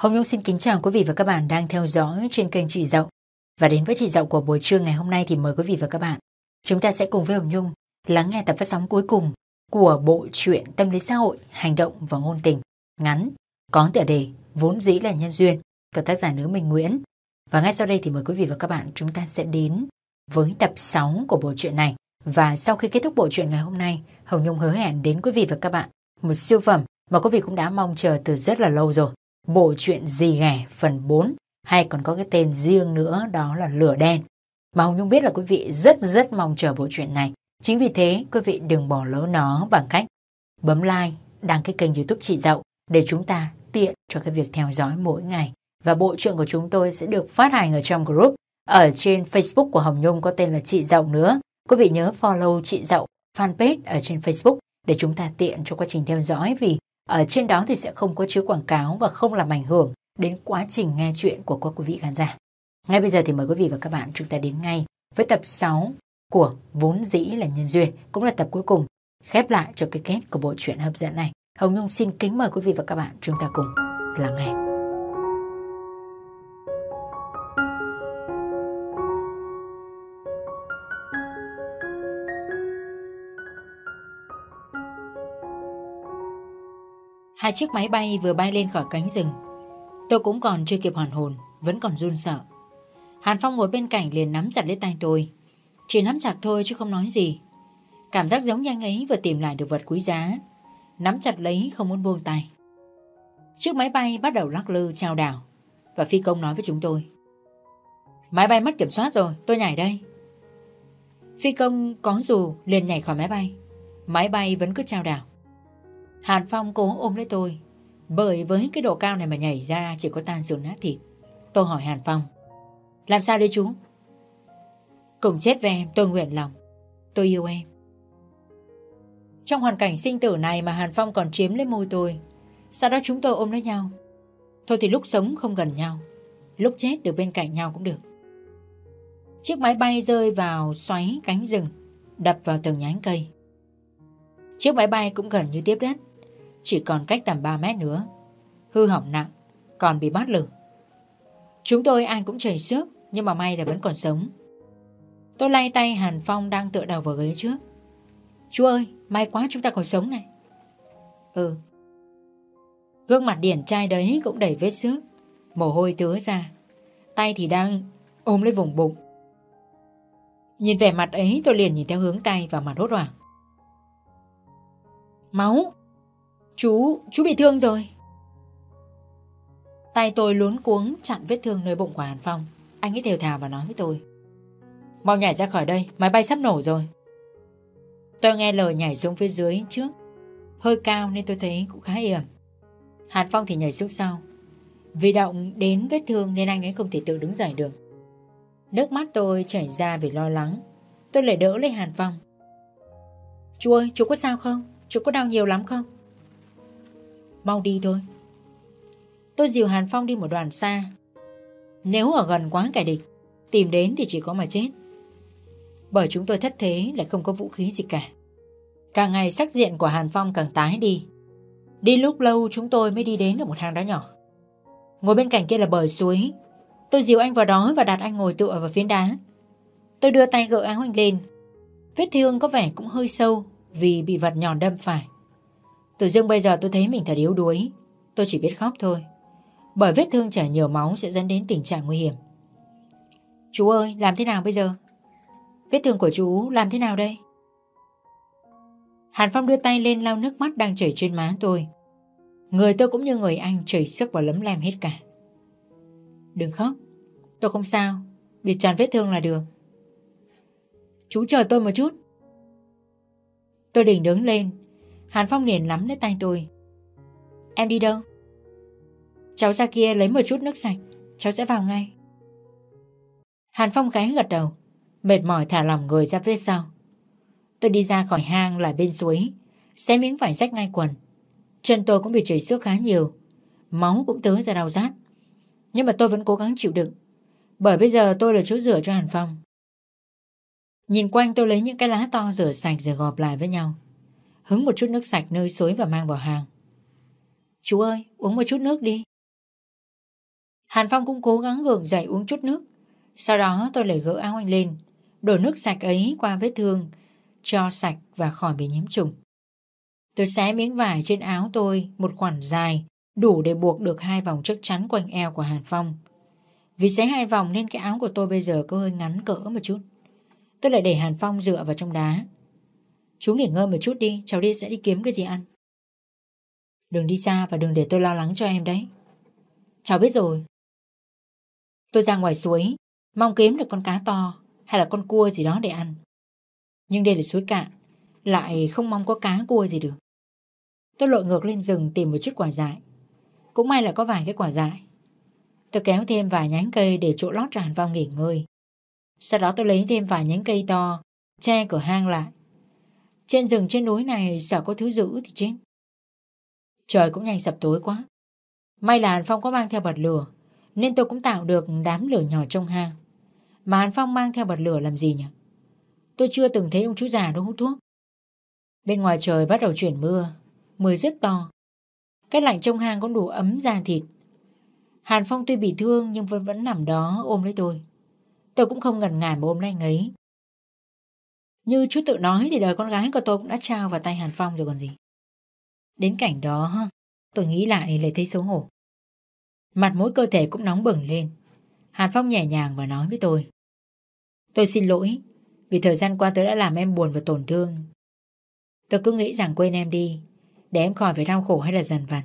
Hồng Nhung xin kính chào quý vị và các bạn đang theo dõi trên kênh Chị Dậu. Và đến với Chị Dậu của buổi trưa ngày hôm nay thì mời quý vị và các bạn, chúng ta sẽ cùng với Hồng Nhung lắng nghe tập phát sóng cuối cùng của bộ truyện Tâm lý xã hội, hành động và ngôn tình ngắn có tựa đề Vốn dĩ là nhân duyên của tác giả nữ Minh Nguyễn. Và ngay sau đây thì mời quý vị và các bạn chúng ta sẽ đến với tập 6 của bộ truyện này. Và sau khi kết thúc bộ truyện ngày hôm nay, Hồng Nhung hứa hẹn đến quý vị và các bạn một siêu phẩm mà quý vị cũng đã mong chờ từ rất là lâu rồi. Bộ truyện gì ghẻ phần 4 hay còn có cái tên riêng nữa đó là Lửa Đen. Mà Hồng Nhung biết là quý vị rất rất mong chờ bộ truyện này. Chính vì thế quý vị đừng bỏ lỡ nó bằng cách bấm like, đăng cái kênh youtube chị Dậu để chúng ta tiện cho cái việc theo dõi mỗi ngày. Và bộ truyện của chúng tôi sẽ được phát hành ở trong group ở trên Facebook của Hồng Nhung có tên là chị Dậu nữa. Quý vị nhớ follow chị Dậu fanpage ở trên Facebook để chúng ta tiện cho quá trình theo dõi vì ở trên đó thì sẽ không có chứa quảng cáo và không làm ảnh hưởng đến quá trình nghe chuyện của các quý vị khán giả. Ngay bây giờ thì mời quý vị và các bạn chúng ta đến ngay với tập 6 của Vốn dĩ là nhân duyên, cũng là tập cuối cùng khép lại cho cái kết của bộ truyện hấp dẫn này. Hồng Nhung xin kính mời quý vị và các bạn chúng ta cùng lắng nghe. Hai chiếc máy bay vừa bay lên khỏi cánh rừng Tôi cũng còn chưa kịp hoàn hồn Vẫn còn run sợ Hàn Phong ngồi bên cạnh liền nắm chặt lấy tay tôi Chỉ nắm chặt thôi chứ không nói gì Cảm giác giống như anh ấy vừa tìm lại được vật quý giá Nắm chặt lấy không muốn buông tay Chiếc máy bay bắt đầu lắc lư trao đảo Và phi công nói với chúng tôi Máy bay mất kiểm soát rồi Tôi nhảy đây Phi công có dù liền nhảy khỏi máy bay Máy bay vẫn cứ trao đảo Hàn Phong cố ôm lấy tôi Bởi với cái độ cao này mà nhảy ra Chỉ có tan xương nát thịt Tôi hỏi Hàn Phong Làm sao đấy chú Cùng chết với em tôi nguyện lòng Tôi yêu em Trong hoàn cảnh sinh tử này mà Hàn Phong còn chiếm lấy môi tôi Sau đó chúng tôi ôm lấy nhau Thôi thì lúc sống không gần nhau Lúc chết được bên cạnh nhau cũng được Chiếc máy bay rơi vào xoáy cánh rừng Đập vào từng nhánh cây Chiếc máy bay cũng gần như tiếp đất chỉ còn cách tầm 3 mét nữa. Hư hỏng nặng, còn bị bắt lửa. Chúng tôi ai cũng chảy xước, nhưng mà may là vẫn còn sống. Tôi lay tay Hàn Phong đang tựa đầu vào ghế trước. Chú ơi, may quá chúng ta còn sống này. Ừ. Gương mặt điển trai đấy cũng đầy vết xước, mồ hôi tứa ra. Tay thì đang ôm lấy vùng bụng. Nhìn vẻ mặt ấy tôi liền nhìn theo hướng tay và mặt hốt hoảng. Máu! Chú, chú bị thương rồi. Tay tôi lún cuống chặn vết thương nơi bụng của Hàn Phong. Anh ấy thều thào và nói với tôi. Mau nhảy ra khỏi đây, máy bay sắp nổ rồi. Tôi nghe lời nhảy xuống phía dưới trước. Hơi cao nên tôi thấy cũng khá yểm. Hàn Phong thì nhảy xuống sau. Vì động đến vết thương nên anh ấy không thể tự đứng dậy được. Nước mắt tôi chảy ra vì lo lắng. Tôi lại đỡ lấy Hàn Phong. Chú ơi, chú có sao không? Chú có đau nhiều lắm không? Mau đi thôi Tôi dìu Hàn Phong đi một đoàn xa Nếu ở gần quá kẻ địch Tìm đến thì chỉ có mà chết Bởi chúng tôi thất thế lại không có vũ khí gì cả Càng ngày sắc diện của Hàn Phong càng tái đi Đi lúc lâu chúng tôi mới đi đến được một hang đá nhỏ Ngồi bên cạnh kia là bờ suối Tôi dìu anh vào đó và đặt anh ngồi tựa vào phiến đá Tôi đưa tay gỡ áo anh lên Vết thương có vẻ cũng hơi sâu Vì bị vật nhỏ đâm phải Tự dưng bây giờ tôi thấy mình thật yếu đuối Tôi chỉ biết khóc thôi Bởi vết thương chảy nhiều máu sẽ dẫn đến tình trạng nguy hiểm Chú ơi làm thế nào bây giờ Vết thương của chú làm thế nào đây Hàn Phong đưa tay lên lau nước mắt đang chảy trên má tôi Người tôi cũng như người anh chảy sức và lấm lem hết cả Đừng khóc Tôi không sao Bị tràn vết thương là được Chú chờ tôi một chút Tôi định đứng lên Hàn Phong liền nắm lấy tay tôi. Em đi đâu? Cháu ra kia lấy một chút nước sạch, cháu sẽ vào ngay. Hàn Phong gái gật đầu, mệt mỏi thả lòng người ra phía sau. Tôi đi ra khỏi hang lại bên suối, xé miếng vải rách ngay quần. Chân tôi cũng bị chảy xước khá nhiều, máu cũng tới ra đau rát. Nhưng mà tôi vẫn cố gắng chịu đựng, bởi bây giờ tôi là chỗ rửa cho Hàn Phong. Nhìn quanh tôi lấy những cái lá to rửa sạch rồi gọp lại với nhau hứng một chút nước sạch nơi suối và mang vào hàng. Chú ơi, uống một chút nước đi. Hàn Phong cũng cố gắng gượng dậy uống chút nước. Sau đó tôi lại gỡ áo anh lên, đổ nước sạch ấy qua vết thương, cho sạch và khỏi bị nhiễm trùng. Tôi xé miếng vải trên áo tôi, một khoản dài, đủ để buộc được hai vòng chắc chắn quanh eo của Hàn Phong. Vì xé hai vòng nên cái áo của tôi bây giờ có hơi ngắn cỡ một chút. Tôi lại để Hàn Phong dựa vào trong đá, Chú nghỉ ngơi một chút đi Cháu đi sẽ đi kiếm cái gì ăn Đừng đi xa và đừng để tôi lo lắng cho em đấy Cháu biết rồi Tôi ra ngoài suối Mong kiếm được con cá to Hay là con cua gì đó để ăn Nhưng đây là suối cạn Lại không mong có cá cua gì được Tôi lội ngược lên rừng tìm một chút quả dại Cũng may là có vài cái quả dại Tôi kéo thêm vài nhánh cây để chỗ lót tràn vào nghỉ ngơi Sau đó tôi lấy thêm vài nhánh cây to Che cửa hang lại trên rừng trên núi này sợ có thứ giữ thì chết. Trời cũng nhanh sập tối quá. May là Hàn Phong có mang theo bật lửa, nên tôi cũng tạo được đám lửa nhỏ trong hang. Mà Hàn Phong mang theo bật lửa làm gì nhỉ? Tôi chưa từng thấy ông chú già đâu hút thuốc. Bên ngoài trời bắt đầu chuyển mưa, mưa rất to. Cái lạnh trong hang cũng đủ ấm da thịt. Hàn Phong tuy bị thương nhưng vẫn vẫn nằm đó ôm lấy tôi. Tôi cũng không ngần ngại mà ôm lấy anh ấy. Như chú tự nói thì đời con gái của tôi cũng đã trao vào tay Hàn Phong rồi còn gì. Đến cảnh đó, tôi nghĩ lại lại thấy xấu hổ. Mặt mũi cơ thể cũng nóng bừng lên. Hàn Phong nhẹ nhàng và nói với tôi. Tôi xin lỗi, vì thời gian qua tôi đã làm em buồn và tổn thương. Tôi cứ nghĩ rằng quên em đi, để em khỏi phải đau khổ hay là dần vặt.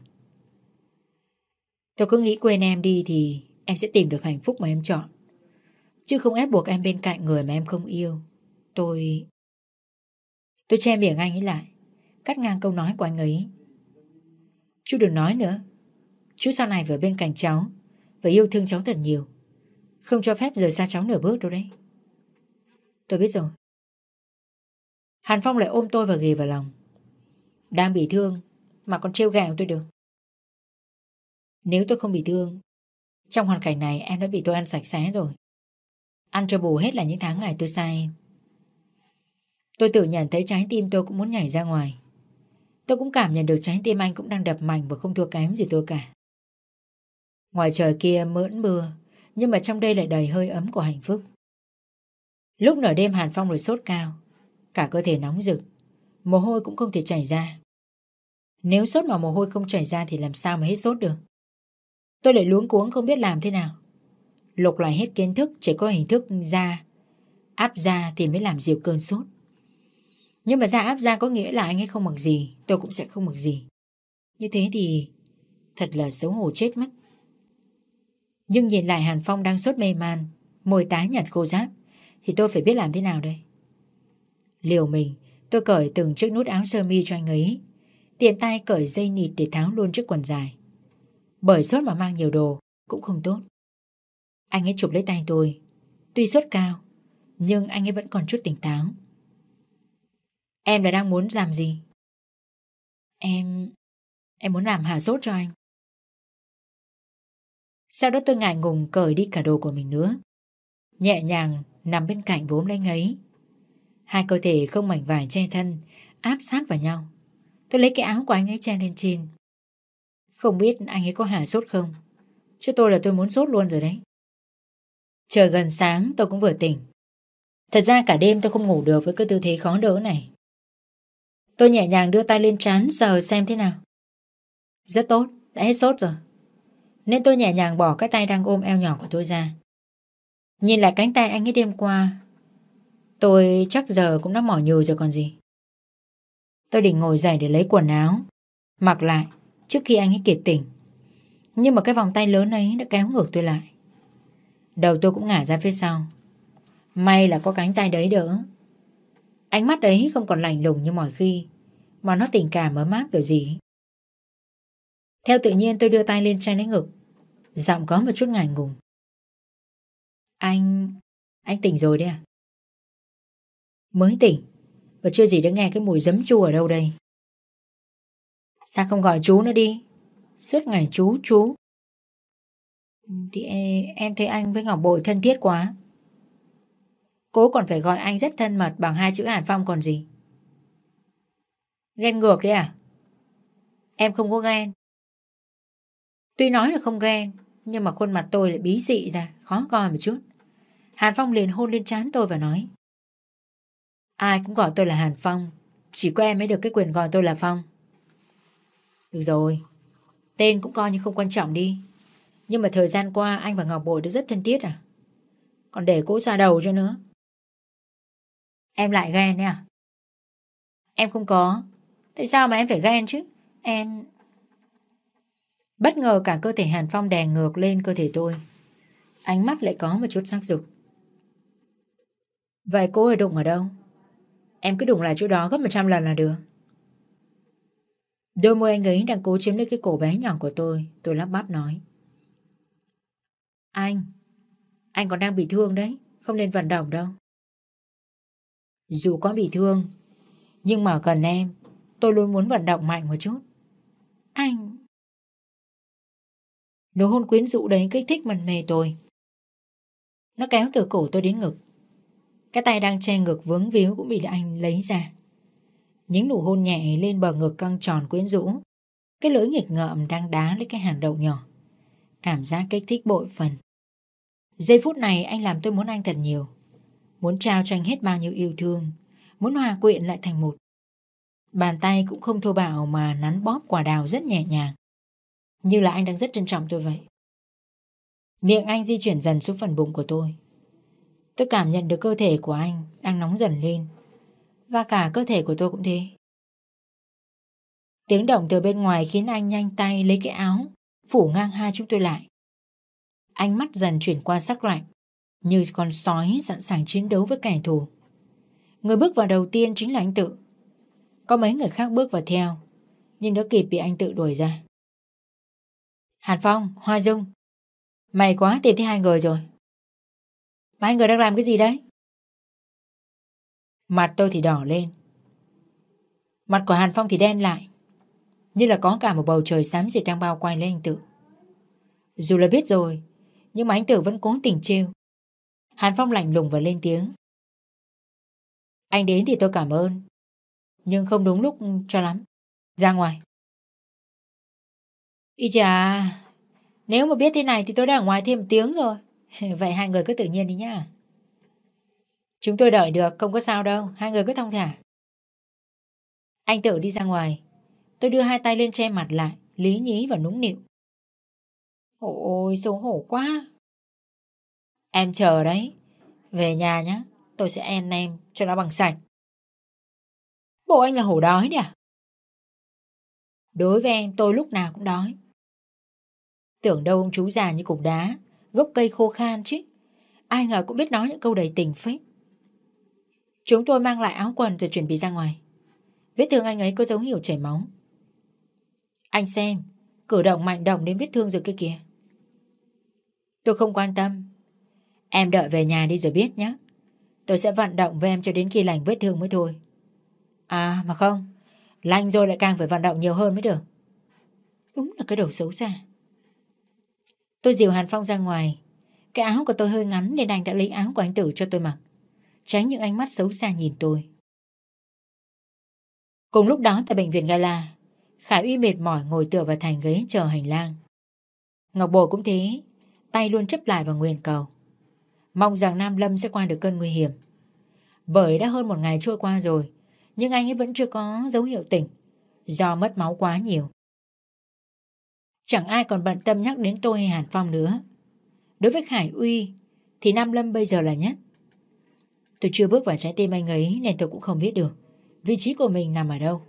Tôi cứ nghĩ quên em đi thì em sẽ tìm được hạnh phúc mà em chọn. Chứ không ép buộc em bên cạnh người mà em không yêu. Tôi... Tôi che miệng anh ấy lại Cắt ngang câu nói của anh ấy Chú đừng nói nữa Chú sau này vừa bên cạnh cháu Và yêu thương cháu thật nhiều Không cho phép rời xa cháu nửa bước đâu đấy Tôi biết rồi Hàn Phong lại ôm tôi và ghì vào lòng Đang bị thương Mà còn trêu gẹo tôi được Nếu tôi không bị thương Trong hoàn cảnh này em đã bị tôi ăn sạch sẽ rồi Ăn cho bù hết là những tháng ngày tôi sai em Tôi tự nhận thấy trái tim tôi cũng muốn nhảy ra ngoài. Tôi cũng cảm nhận được trái tim anh cũng đang đập mạnh và không thua kém gì tôi cả. Ngoài trời kia mỡn mưa, nhưng mà trong đây lại đầy hơi ấm của hạnh phúc. Lúc nửa đêm Hàn Phong rồi sốt cao, cả cơ thể nóng rực, mồ hôi cũng không thể chảy ra. Nếu sốt mà mồ hôi không chảy ra thì làm sao mà hết sốt được? Tôi lại luống cuống không biết làm thế nào. Lục lại hết kiến thức chỉ có hình thức ra, áp ra thì mới làm dịu cơn sốt. Nhưng mà ra áp ra có nghĩa là anh ấy không bằng gì Tôi cũng sẽ không bằng gì Như thế thì thật là xấu hổ chết mất Nhưng nhìn lại Hàn Phong đang sốt mê man Môi tái nhạt khô giáp Thì tôi phải biết làm thế nào đây Liều mình Tôi cởi từng chiếc nút áo sơ mi cho anh ấy Tiện tay cởi dây nịt để tháo luôn chiếc quần dài Bởi sốt mà mang nhiều đồ Cũng không tốt Anh ấy chụp lấy tay tôi Tuy sốt cao Nhưng anh ấy vẫn còn chút tỉnh táo Em là đang muốn làm gì? Em... Em muốn làm hạ sốt cho anh. Sau đó tôi ngại ngùng cởi đi cả đồ của mình nữa. Nhẹ nhàng nằm bên cạnh vốn lấy ấy. Hai cơ thể không mảnh vải che thân, áp sát vào nhau. Tôi lấy cái áo của anh ấy che lên trên. Không biết anh ấy có hạ sốt không? Chứ tôi là tôi muốn sốt luôn rồi đấy. Trời gần sáng tôi cũng vừa tỉnh. Thật ra cả đêm tôi không ngủ được với cái tư thế khó đỡ này. Tôi nhẹ nhàng đưa tay lên trán sờ xem thế nào. Rất tốt, đã hết sốt rồi. Nên tôi nhẹ nhàng bỏ cái tay đang ôm eo nhỏ của tôi ra. Nhìn lại cánh tay anh ấy đêm qua, tôi chắc giờ cũng đã mỏi nhừ rồi còn gì. Tôi định ngồi dậy để lấy quần áo, mặc lại trước khi anh ấy kịp tỉnh. Nhưng mà cái vòng tay lớn ấy đã kéo ngược tôi lại. Đầu tôi cũng ngả ra phía sau. May là có cánh tay đấy đỡ. Ánh mắt ấy không còn lạnh lùng như mọi khi, mà nó tình cảm ấm áp kiểu gì. Theo tự nhiên tôi đưa tay lên trên lấy ngực, giọng có một chút ngại ngùng. Anh... anh tỉnh rồi đấy à? Mới tỉnh, và chưa gì đã nghe cái mùi giấm chua ở đâu đây. Sao không gọi chú nó đi? Suốt ngày chú, chú. Thì em thấy anh với Ngọc Bội thân thiết quá. Cô còn phải gọi anh rất thân mật bằng hai chữ Hàn Phong còn gì. Ghen ngược đấy à? Em không có ghen. Tuy nói là không ghen, nhưng mà khuôn mặt tôi lại bí dị ra, khó coi một chút. Hàn Phong liền hôn lên trán tôi và nói. Ai cũng gọi tôi là Hàn Phong, chỉ có em mới được cái quyền gọi tôi là Phong. Được rồi, tên cũng coi như không quan trọng đi. Nhưng mà thời gian qua anh và Ngọc Bội đã rất thân thiết à? Còn để cô ra đầu cho nữa. Em lại ghen đấy à? Em không có. Tại sao mà em phải ghen chứ? Em... Bất ngờ cả cơ thể Hàn Phong đè ngược lên cơ thể tôi. Ánh mắt lại có một chút sắc dục. Vậy cô ấy đụng ở đâu? Em cứ đụng lại chỗ đó gấp 100 lần là được. Đôi môi anh ấy đang cố chiếm lấy cái cổ bé nhỏ của tôi. Tôi lắp bắp nói. Anh, anh còn đang bị thương đấy. Không nên vận động đâu. Dù có bị thương, nhưng mà gần em, tôi luôn muốn vận động mạnh một chút. Anh... Nụ hôn quyến rũ đấy kích thích mần mê tôi. Nó kéo từ cổ tôi đến ngực. Cái tay đang che ngực vướng víu cũng bị anh lấy ra. Những nụ hôn nhẹ lên bờ ngực căng tròn quyến rũ. Cái lưỡi nghịch ngợm đang đá lấy cái hàn đậu nhỏ. Cảm giác kích thích bội phần. Giây phút này anh làm tôi muốn anh thật nhiều. Muốn trao cho anh hết bao nhiêu yêu thương Muốn hòa quyện lại thành một Bàn tay cũng không thô bạo mà nắn bóp quả đào rất nhẹ nhàng Như là anh đang rất trân trọng tôi vậy Miệng anh di chuyển dần xuống phần bụng của tôi Tôi cảm nhận được cơ thể của anh đang nóng dần lên Và cả cơ thể của tôi cũng thế Tiếng động từ bên ngoài khiến anh nhanh tay lấy cái áo Phủ ngang hai chúng tôi lại Ánh mắt dần chuyển qua sắc lạnh như con sói sẵn sàng chiến đấu với kẻ thù. Người bước vào đầu tiên chính là anh Tự. Có mấy người khác bước vào theo, nhưng đã kịp bị anh Tự đuổi ra. Hàn Phong, Hoa Dung, mày quá tìm thấy hai người rồi. Mà hai người đang làm cái gì đấy? Mặt tôi thì đỏ lên. Mặt của Hàn Phong thì đen lại, như là có cả một bầu trời xám xịt đang bao quanh lên anh Tự. Dù là biết rồi, nhưng mà anh tự vẫn cố tình trêu Hàn Phong lạnh lùng và lên tiếng. Anh đến thì tôi cảm ơn. Nhưng không đúng lúc cho lắm. Ra ngoài. Ý chà, nếu mà biết thế này thì tôi đã ở ngoài thêm tiếng rồi. Vậy hai người cứ tự nhiên đi nhá. Chúng tôi đợi được, không có sao đâu. Hai người cứ thông thả. Anh tự đi ra ngoài. Tôi đưa hai tay lên che mặt lại, lý nhí và núng nịu. Ôi, xấu hổ quá, Em chờ đấy. Về nhà nhá, tôi sẽ en em cho nó bằng sạch. Bộ anh là hổ đói nhỉ? À? Đối với em tôi lúc nào cũng đói. Tưởng đâu ông chú già như cục đá, gốc cây khô khan chứ. Ai ngờ cũng biết nói những câu đầy tình phết. Chúng tôi mang lại áo quần rồi chuẩn bị ra ngoài. Vết thương anh ấy có dấu hiệu chảy máu. Anh xem, cử động mạnh động đến vết thương rồi kia kìa. Tôi không quan tâm, Em đợi về nhà đi rồi biết nhé. Tôi sẽ vận động với em cho đến khi lành vết thương mới thôi. À mà không, lành rồi lại càng phải vận động nhiều hơn mới được. Đúng là cái đầu xấu xa. Tôi dìu Hàn Phong ra ngoài. Cái áo của tôi hơi ngắn nên anh đã lấy áo của anh Tử cho tôi mặc. Tránh những ánh mắt xấu xa nhìn tôi. Cùng lúc đó tại bệnh viện Gala, Khải Uy mệt mỏi ngồi tựa vào thành ghế chờ hành lang. Ngọc Bồ cũng thế, tay luôn chấp lại và nguyện cầu. Mong rằng Nam Lâm sẽ qua được cơn nguy hiểm Bởi đã hơn một ngày trôi qua rồi Nhưng anh ấy vẫn chưa có dấu hiệu tỉnh Do mất máu quá nhiều Chẳng ai còn bận tâm nhắc đến tôi hay Hàn Phong nữa Đối với Khải Uy Thì Nam Lâm bây giờ là nhất Tôi chưa bước vào trái tim anh ấy Nên tôi cũng không biết được Vị trí của mình nằm ở đâu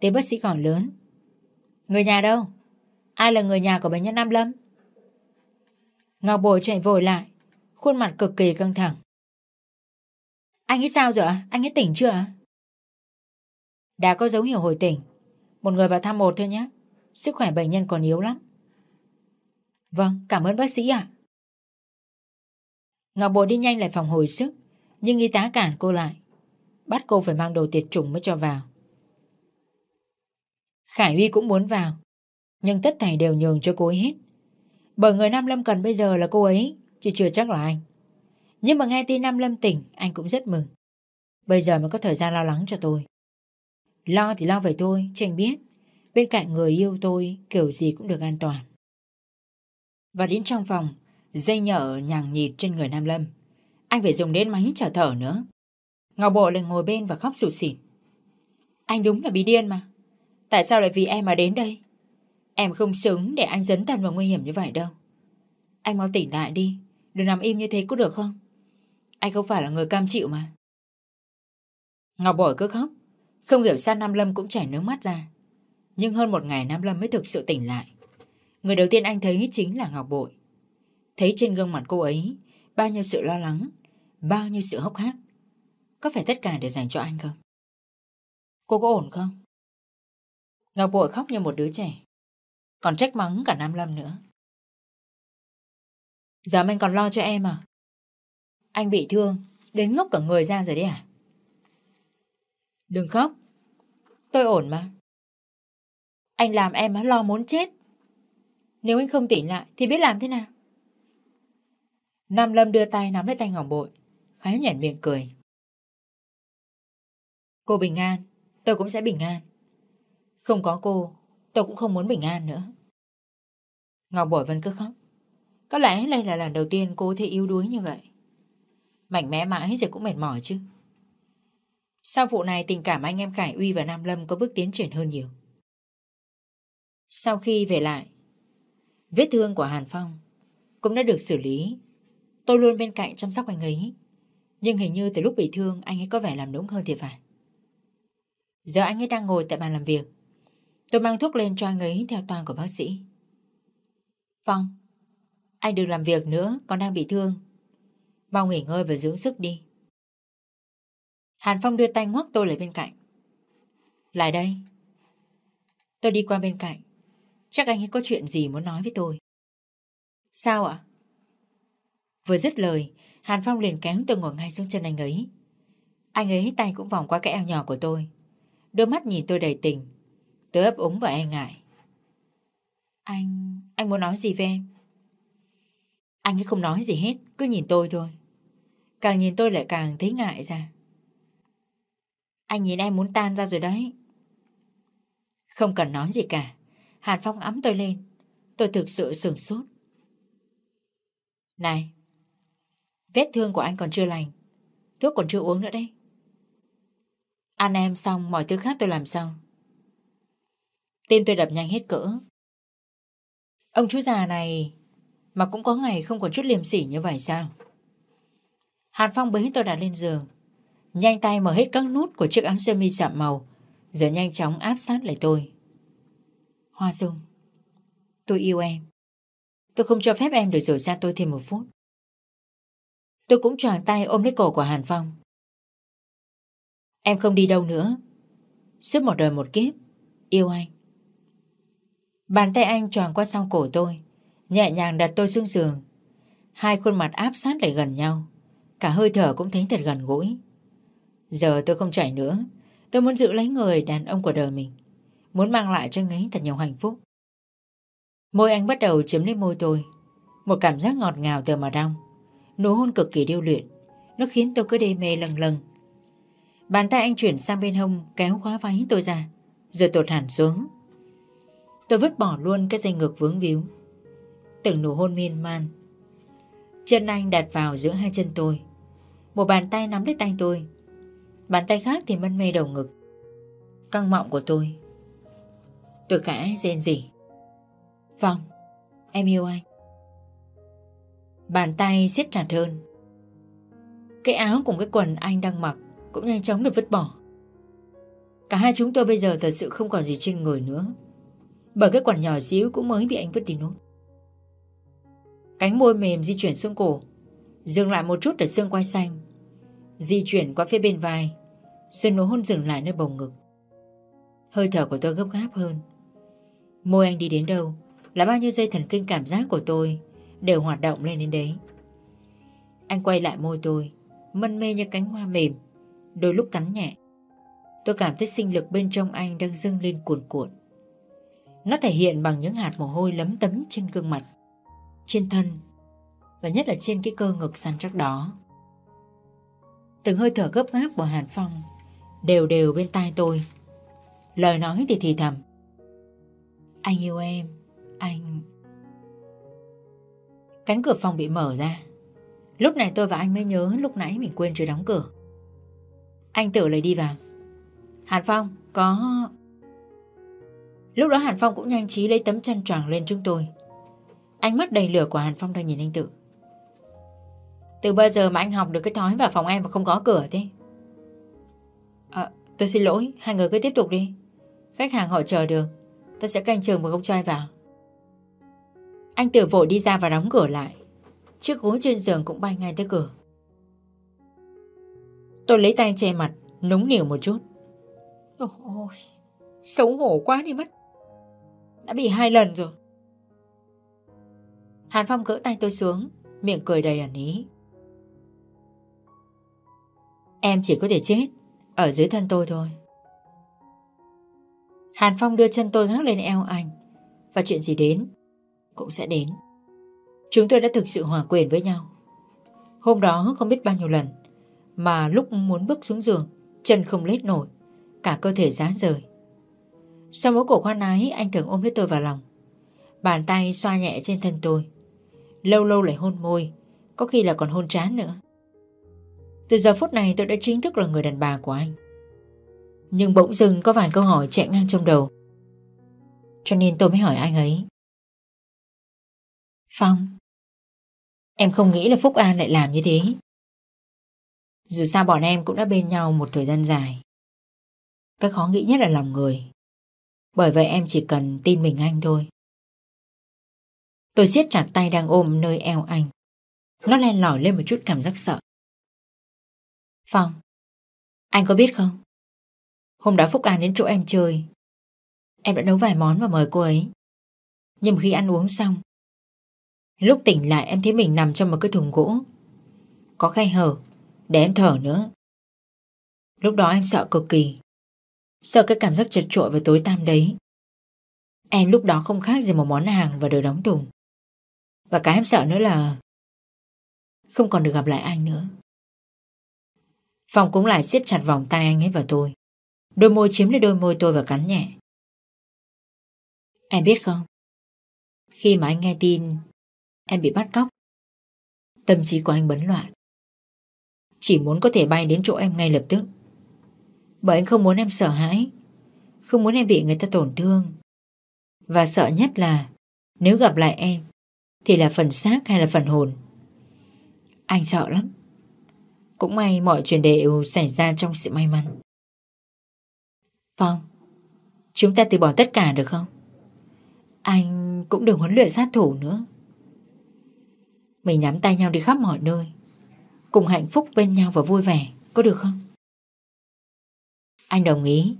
tên bác sĩ gọi lớn Người nhà đâu? Ai là người nhà của bệnh nhân Nam Lâm? Ngọc Bồi chạy vội lại khuôn mặt cực kỳ căng thẳng. Anh ấy sao rồi ạ? Anh ấy tỉnh chưa ạ? Đã có dấu hiệu hồi tỉnh. Một người vào thăm một thôi nhé. Sức khỏe bệnh nhân còn yếu lắm. Vâng, cảm ơn bác sĩ ạ. Ngọc Bồ đi nhanh lại phòng hồi sức, nhưng y tá cản cô lại. Bắt cô phải mang đồ tiệt trùng mới cho vào. Khải Huy cũng muốn vào, nhưng tất thảy đều nhường cho cô ấy hết. Bởi người Nam Lâm cần bây giờ là cô ấy Chị chưa chắc là anh Nhưng mà nghe tin Nam Lâm tỉnh Anh cũng rất mừng Bây giờ mới có thời gian lo lắng cho tôi Lo thì lo về tôi Chứ anh biết Bên cạnh người yêu tôi Kiểu gì cũng được an toàn Và đến trong phòng Dây nhở nhàng nhịt trên người Nam Lâm Anh phải dùng đến máy trả thở nữa Ngọc Bộ lại ngồi bên và khóc sụt xỉn Anh đúng là bị điên mà Tại sao lại vì em mà đến đây Em không xứng để anh dấn thân vào nguy hiểm như vậy đâu. Anh mau tỉnh lại đi. Đừng nằm im như thế có được không? Anh không phải là người cam chịu mà. Ngọc Bội cứ khóc, không hiểu sao Nam Lâm cũng chảy nước mắt ra. Nhưng hơn một ngày Nam Lâm mới thực sự tỉnh lại. Người đầu tiên anh thấy chính là Ngọc Bội. Thấy trên gương mặt cô ấy bao nhiêu sự lo lắng, bao nhiêu sự hốc hác. Có phải tất cả đều dành cho anh không? Cô có ổn không? Ngọc Bội khóc như một đứa trẻ. Còn trách mắng cả Nam Lâm nữa. Giờ anh còn lo cho em à? Anh bị thương, đến ngốc cả người ra rồi đấy à? Đừng khóc, tôi ổn mà. Anh làm em lo muốn chết. Nếu anh không tỉnh lại thì biết làm thế nào? Nam Lâm đưa tay nắm lấy tay Ngọc Bội, khái nhảy miệng cười. Cô bình an, tôi cũng sẽ bình an. Không có cô, tôi cũng không muốn bình an nữa. Ngọc Bội vẫn cứ khóc. Có lẽ đây là lần đầu tiên cô thấy yếu đuối như vậy. Mạnh mẽ mãi rồi cũng mệt mỏi chứ. Sau vụ này tình cảm anh em Khải Uy và Nam Lâm có bước tiến triển hơn nhiều. Sau khi về lại, vết thương của Hàn Phong cũng đã được xử lý. Tôi luôn bên cạnh chăm sóc anh ấy. Nhưng hình như từ lúc bị thương anh ấy có vẻ làm đúng hơn thì phải. Giờ anh ấy đang ngồi tại bàn làm việc. Tôi mang thuốc lên cho anh ấy theo toan của bác sĩ. Phong, anh đừng làm việc nữa, con đang bị thương. Mau nghỉ ngơi và dưỡng sức đi. Hàn Phong đưa tay ngoắc tôi lại bên cạnh. Lại đây. Tôi đi qua bên cạnh. Chắc anh ấy có chuyện gì muốn nói với tôi. Sao ạ? Vừa dứt lời, Hàn Phong liền kéo tôi ngồi ngay xuống chân anh ấy. Anh ấy tay cũng vòng qua cái eo nhỏ của tôi. Đôi mắt nhìn tôi đầy tình. Tôi ấp úng và e ngại. Anh... anh muốn nói gì với em? Anh ấy không nói gì hết, cứ nhìn tôi thôi. Càng nhìn tôi lại càng thấy ngại ra. Anh nhìn em muốn tan ra rồi đấy. Không cần nói gì cả. Hàn Phong ấm tôi lên. Tôi thực sự sửng sốt. Này, vết thương của anh còn chưa lành. Thuốc còn chưa uống nữa đấy. Ăn em xong, mọi thứ khác tôi làm sao? Tim tôi đập nhanh hết cỡ. Ông chú già này mà cũng có ngày không còn chút liềm sỉ như vậy sao Hàn Phong bế tôi đặt lên giường Nhanh tay mở hết các nút của chiếc áo sơ mi sạm màu Rồi nhanh chóng áp sát lại tôi Hoa Dung Tôi yêu em Tôi không cho phép em được rời xa tôi thêm một phút Tôi cũng choàng tay ôm lấy cổ của Hàn Phong Em không đi đâu nữa Suốt một đời một kiếp Yêu anh Bàn tay anh tròn qua sau cổ tôi Nhẹ nhàng đặt tôi xuống giường Hai khuôn mặt áp sát lại gần nhau Cả hơi thở cũng thấy thật gần gũi Giờ tôi không chạy nữa Tôi muốn giữ lấy người đàn ông của đời mình Muốn mang lại cho anh ấy thật nhiều hạnh phúc Môi anh bắt đầu chiếm lấy môi tôi Một cảm giác ngọt ngào từ mà đong Nụ hôn cực kỳ điêu luyện Nó khiến tôi cứ đê mê lâng lâng Bàn tay anh chuyển sang bên hông Kéo khóa váy tôi ra Rồi tột hẳn xuống Tôi vứt bỏ luôn cái dây ngực vướng víu từng nụ hôn miên man. Chân anh đặt vào giữa hai chân tôi. Một bàn tay nắm lấy tay tôi. Bàn tay khác thì mân mê đầu ngực. Căng mọng của tôi. Tôi cả rên rỉ. Phong, vâng, em yêu anh. Bàn tay siết chặt hơn. Cái áo cùng cái quần anh đang mặc cũng nhanh chóng được vứt bỏ. Cả hai chúng tôi bây giờ thật sự không còn gì trên người nữa. Bởi cái quần nhỏ xíu cũng mới bị anh vứt đi nốt. Cánh môi mềm di chuyển xương cổ Dừng lại một chút ở xương quai xanh Di chuyển qua phía bên vai Xuyên nỗi hôn dừng lại nơi bầu ngực Hơi thở của tôi gấp gáp hơn Môi anh đi đến đâu Là bao nhiêu dây thần kinh cảm giác của tôi Đều hoạt động lên đến đấy Anh quay lại môi tôi Mân mê như cánh hoa mềm Đôi lúc cắn nhẹ Tôi cảm thấy sinh lực bên trong anh đang dâng lên cuồn cuộn Nó thể hiện bằng những hạt mồ hôi lấm tấm trên gương mặt trên thân và nhất là trên cái cơ ngực săn chắc đó. Từng hơi thở gấp gáp của Hàn Phong đều đều bên tai tôi. Lời nói thì thì thầm. Anh yêu em, anh... Cánh cửa phòng bị mở ra. Lúc này tôi và anh mới nhớ lúc nãy mình quên chưa đóng cửa. Anh tự lời đi vào. Hàn Phong, có... Lúc đó Hàn Phong cũng nhanh trí lấy tấm chăn tràng lên chúng tôi. Ánh mắt đầy lửa của Hàn Phong đang nhìn anh Tự Từ bao giờ mà anh học được cái thói vào phòng em mà không có cửa thế à, Tôi xin lỗi Hai người cứ tiếp tục đi Khách hàng họ chờ được Tôi sẽ canh trường mà không cho ai vào Anh Tự vội đi ra và đóng cửa lại Chiếc gối trên giường cũng bay ngay tới cửa Tôi lấy tay che mặt Núng nỉu một chút Ôi, xấu hổ quá đi mất Đã bị hai lần rồi Hàn Phong gỡ tay tôi xuống, miệng cười đầy ẩn ý. Em chỉ có thể chết ở dưới thân tôi thôi. Hàn Phong đưa chân tôi gác lên eo anh và chuyện gì đến cũng sẽ đến. Chúng tôi đã thực sự hòa quyền với nhau. Hôm đó không biết bao nhiêu lần mà lúc muốn bước xuống giường chân không lết nổi cả cơ thể giá rời. Sau mỗi cổ khoan ái anh thường ôm lấy tôi vào lòng bàn tay xoa nhẹ trên thân tôi lâu lâu lại hôn môi, có khi là còn hôn trán nữa. Từ giờ phút này tôi đã chính thức là người đàn bà của anh. Nhưng bỗng dưng có vài câu hỏi chạy ngang trong đầu. Cho nên tôi mới hỏi anh ấy. Phong, em không nghĩ là Phúc An lại làm như thế. Dù sao bọn em cũng đã bên nhau một thời gian dài. Cái khó nghĩ nhất là lòng người. Bởi vậy em chỉ cần tin mình anh thôi. Tôi siết chặt tay đang ôm nơi eo anh. Nó len lỏi lên một chút cảm giác sợ. Phong, anh có biết không? Hôm đó Phúc An đến chỗ em chơi. Em đã nấu vài món và mời cô ấy. Nhưng khi ăn uống xong, lúc tỉnh lại em thấy mình nằm trong một cái thùng gỗ. Có khay hở, để em thở nữa. Lúc đó em sợ cực kỳ. Sợ cái cảm giác chật trội và tối tăm đấy. Em lúc đó không khác gì một món hàng và đồ đóng thùng. Và cái em sợ nữa là không còn được gặp lại anh nữa. Phong cũng lại siết chặt vòng tay anh ấy và tôi. Đôi môi chiếm lấy đôi môi tôi và cắn nhẹ. Em biết không? Khi mà anh nghe tin em bị bắt cóc, tâm trí của anh bấn loạn. Chỉ muốn có thể bay đến chỗ em ngay lập tức. Bởi anh không muốn em sợ hãi, không muốn em bị người ta tổn thương. Và sợ nhất là nếu gặp lại em, thì là phần xác hay là phần hồn Anh sợ lắm Cũng may mọi chuyện đều xảy ra trong sự may mắn Phong vâng. Chúng ta từ bỏ tất cả được không Anh cũng đừng huấn luyện sát thủ nữa Mình nắm tay nhau đi khắp mọi nơi Cùng hạnh phúc bên nhau và vui vẻ Có được không Anh đồng ý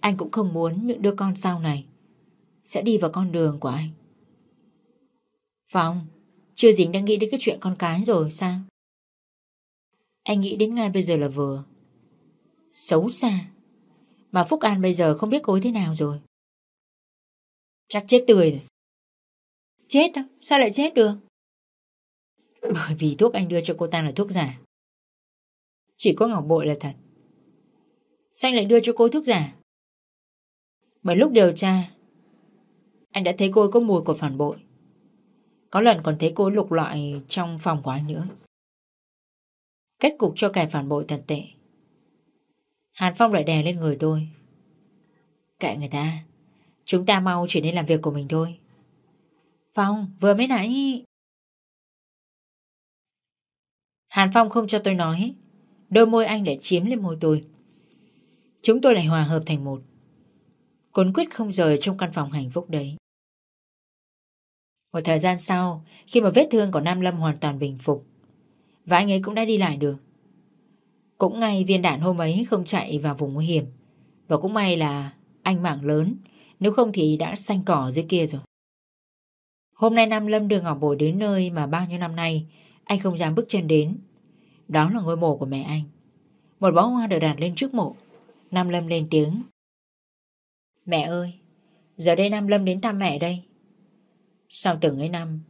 Anh cũng không muốn những đứa con sau này Sẽ đi vào con đường của anh Phong, vâng, chưa dính đã nghĩ đến cái chuyện con cái rồi sao? Anh nghĩ đến ngay bây giờ là vừa. Xấu xa. Mà Phúc An bây giờ không biết cô ấy thế nào rồi. Chắc chết tươi rồi. Chết á? Sao lại chết được? Bởi vì thuốc anh đưa cho cô ta là thuốc giả. Chỉ có ngọc bội là thật. Sao anh lại đưa cho cô thuốc giả? Bởi lúc điều tra, anh đã thấy cô có mùi của phản bội. Có lần còn thấy cô lục loại trong phòng của anh nữa. Kết cục cho kẻ phản bội thật tệ. Hàn Phong lại đè lên người tôi. Kệ người ta, chúng ta mau chỉ nên làm việc của mình thôi. Phong, vừa mới nãy... Hàn Phong không cho tôi nói, đôi môi anh lại chiếm lên môi tôi. Chúng tôi lại hòa hợp thành một. Cuốn quyết không rời trong căn phòng hạnh phúc đấy. Một thời gian sau, khi mà vết thương của Nam Lâm hoàn toàn bình phục, và anh ấy cũng đã đi lại được. Cũng ngay viên đạn hôm ấy không chạy vào vùng nguy hiểm, và cũng may là anh mạng lớn, nếu không thì đã xanh cỏ dưới kia rồi. Hôm nay Nam Lâm đưa Ngọc Bồi đến nơi mà bao nhiêu năm nay anh không dám bước chân đến. Đó là ngôi mộ của mẹ anh. Một bó hoa được đặt lên trước mộ. Nam Lâm lên tiếng. Mẹ ơi, giờ đây Nam Lâm đến thăm mẹ đây. Sau từng ấy năm,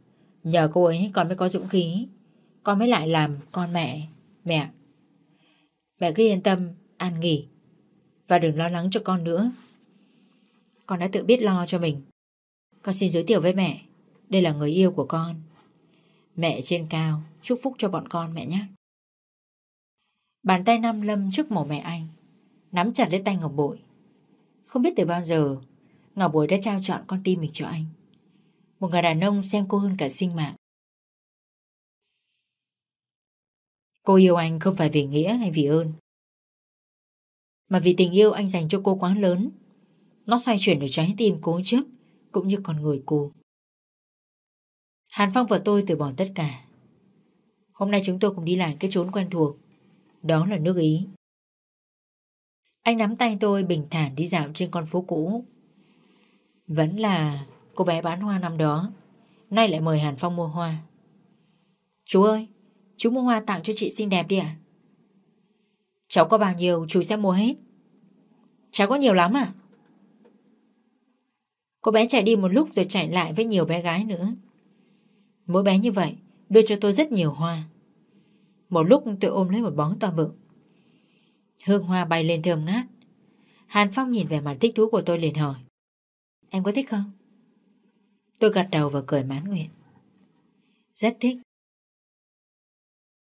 nhờ cô ấy con mới có dũng khí, con mới lại làm con mẹ. Mẹ, mẹ cứ yên tâm, an nghỉ và đừng lo lắng cho con nữa. Con đã tự biết lo cho mình. Con xin giới thiệu với mẹ, đây là người yêu của con. Mẹ trên cao, chúc phúc cho bọn con mẹ nhé. Bàn tay Nam Lâm trước mổ mẹ anh, nắm chặt lấy tay Ngọc Bội. Không biết từ bao giờ, Ngọc Bội đã trao chọn con tim mình cho anh một người đàn ông xem cô hơn cả sinh mạng. Cô yêu anh không phải vì nghĩa hay vì ơn, mà vì tình yêu anh dành cho cô quá lớn. Nó xoay chuyển được trái tim cố chấp cũng như con người cô. Hàn Phong và tôi từ bỏ tất cả. Hôm nay chúng tôi cùng đi lại cái chốn quen thuộc. Đó là nước Ý. Anh nắm tay tôi bình thản đi dạo trên con phố cũ. Vẫn là Cô bé bán hoa năm đó Nay lại mời Hàn Phong mua hoa Chú ơi Chú mua hoa tặng cho chị xinh đẹp đi ạ à? Cháu có bao nhiêu chú sẽ mua hết Cháu có nhiều lắm à Cô bé chạy đi một lúc rồi chạy lại với nhiều bé gái nữa Mỗi bé như vậy Đưa cho tôi rất nhiều hoa Một lúc tôi ôm lấy một bóng to bự Hương hoa bay lên thơm ngát Hàn Phong nhìn vẻ mặt thích thú của tôi liền hỏi Em có thích không? Tôi gật đầu và cười mãn nguyện. Rất thích.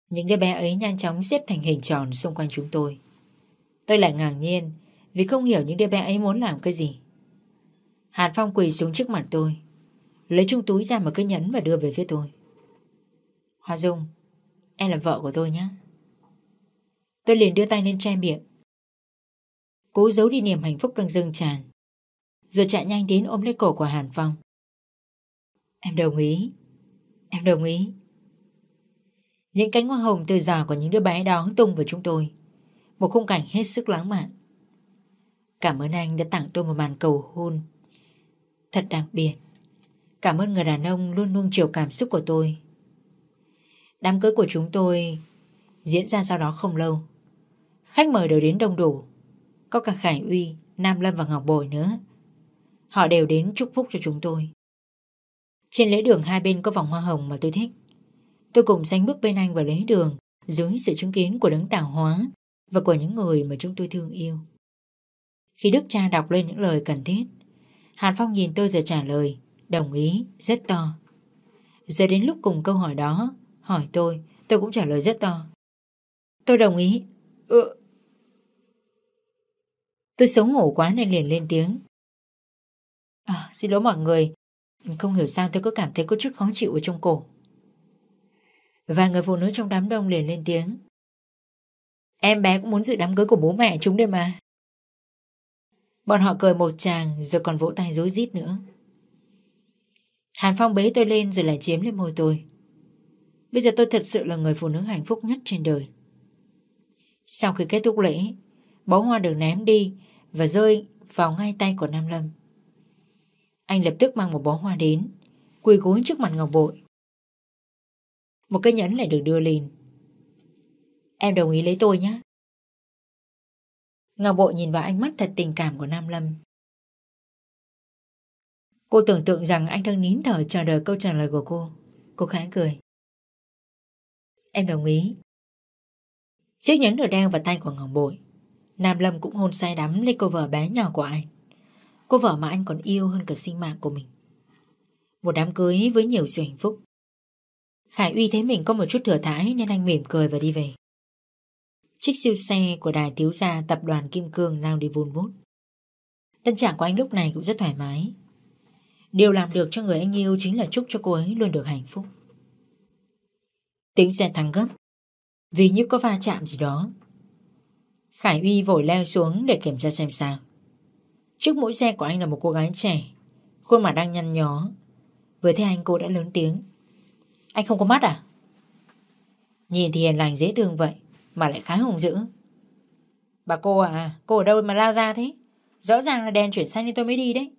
Những đứa bé ấy nhanh chóng xếp thành hình tròn xung quanh chúng tôi. Tôi lại ngạc nhiên vì không hiểu những đứa bé ấy muốn làm cái gì. Hàn Phong quỳ xuống trước mặt tôi, lấy trong túi ra một cái nhẫn và đưa về phía tôi. Hoa Dung, em là vợ của tôi nhé. Tôi liền đưa tay lên che miệng, cố giấu đi niềm hạnh phúc đang dâng tràn, rồi chạy nhanh đến ôm lấy cổ của Hàn Phong. Em đồng ý. Em đồng ý. Những cánh hoa hồng tươi già của những đứa bé đó tung vào chúng tôi. Một khung cảnh hết sức lãng mạn. Cảm ơn anh đã tặng tôi một màn cầu hôn. Thật đặc biệt. Cảm ơn người đàn ông luôn nuông chiều cảm xúc của tôi. Đám cưới của chúng tôi diễn ra sau đó không lâu. Khách mời đều đến đông đủ. Có cả Khải Uy, Nam Lâm và Ngọc Bồi nữa. Họ đều đến chúc phúc cho chúng tôi. Trên lễ đường hai bên có vòng hoa hồng mà tôi thích. Tôi cùng sánh bước bên anh vào lễ đường dưới sự chứng kiến của đấng tạo hóa và của những người mà chúng tôi thương yêu. Khi Đức cha đọc lên những lời cần thiết, Hàn Phong nhìn tôi rồi trả lời, đồng ý, rất to. giờ đến lúc cùng câu hỏi đó, hỏi tôi, tôi cũng trả lời rất to. Tôi đồng ý. Ừ. Tôi sống ngủ quá nên liền lên tiếng. À, xin lỗi mọi người, không hiểu sao tôi cứ cảm thấy có chút khó chịu ở trong cổ. Và người phụ nữ trong đám đông liền lên tiếng. Em bé cũng muốn dự đám cưới của bố mẹ chúng đây mà. Bọn họ cười một chàng rồi còn vỗ tay rối rít nữa. Hàn Phong bế tôi lên rồi lại chiếm lên môi tôi. Bây giờ tôi thật sự là người phụ nữ hạnh phúc nhất trên đời. Sau khi kết thúc lễ, bó hoa được ném đi và rơi vào ngay tay của Nam Lâm. Anh lập tức mang một bó hoa đến, quỳ gối trước mặt Ngọc Bội. Một cây nhẫn lại được đưa lên. Em đồng ý lấy tôi nhé. Ngọc Bội nhìn vào ánh mắt thật tình cảm của Nam Lâm. Cô tưởng tượng rằng anh đang nín thở chờ đợi câu trả lời của cô. Cô khẽ cười. Em đồng ý. Chiếc nhẫn được đeo vào tay của Ngọc Bội. Nam Lâm cũng hôn say đắm lấy cô vợ bé nhỏ của anh. Cô vợ mà anh còn yêu hơn cả sinh mạng của mình Một đám cưới với nhiều sự hạnh phúc Khải Uy thấy mình có một chút thừa thái Nên anh mỉm cười và đi về Chiếc siêu xe của đài thiếu gia tập đoàn Kim Cương lao đi vun vút Tâm trạng của anh lúc này cũng rất thoải mái Điều làm được cho người anh yêu chính là chúc cho cô ấy luôn được hạnh phúc Tiếng xe thắng gấp Vì như có va chạm gì đó Khải Uy vội leo xuống để kiểm tra xem sao Trước mỗi xe của anh là một cô gái trẻ Khuôn mặt đang nhăn nhó Vừa thấy anh cô đã lớn tiếng Anh không có mắt à Nhìn thì hiền lành dễ thương vậy Mà lại khá hùng dữ Bà cô à cô ở đâu mà lao ra thế Rõ ràng là đèn chuyển xanh nên tôi mới đi đấy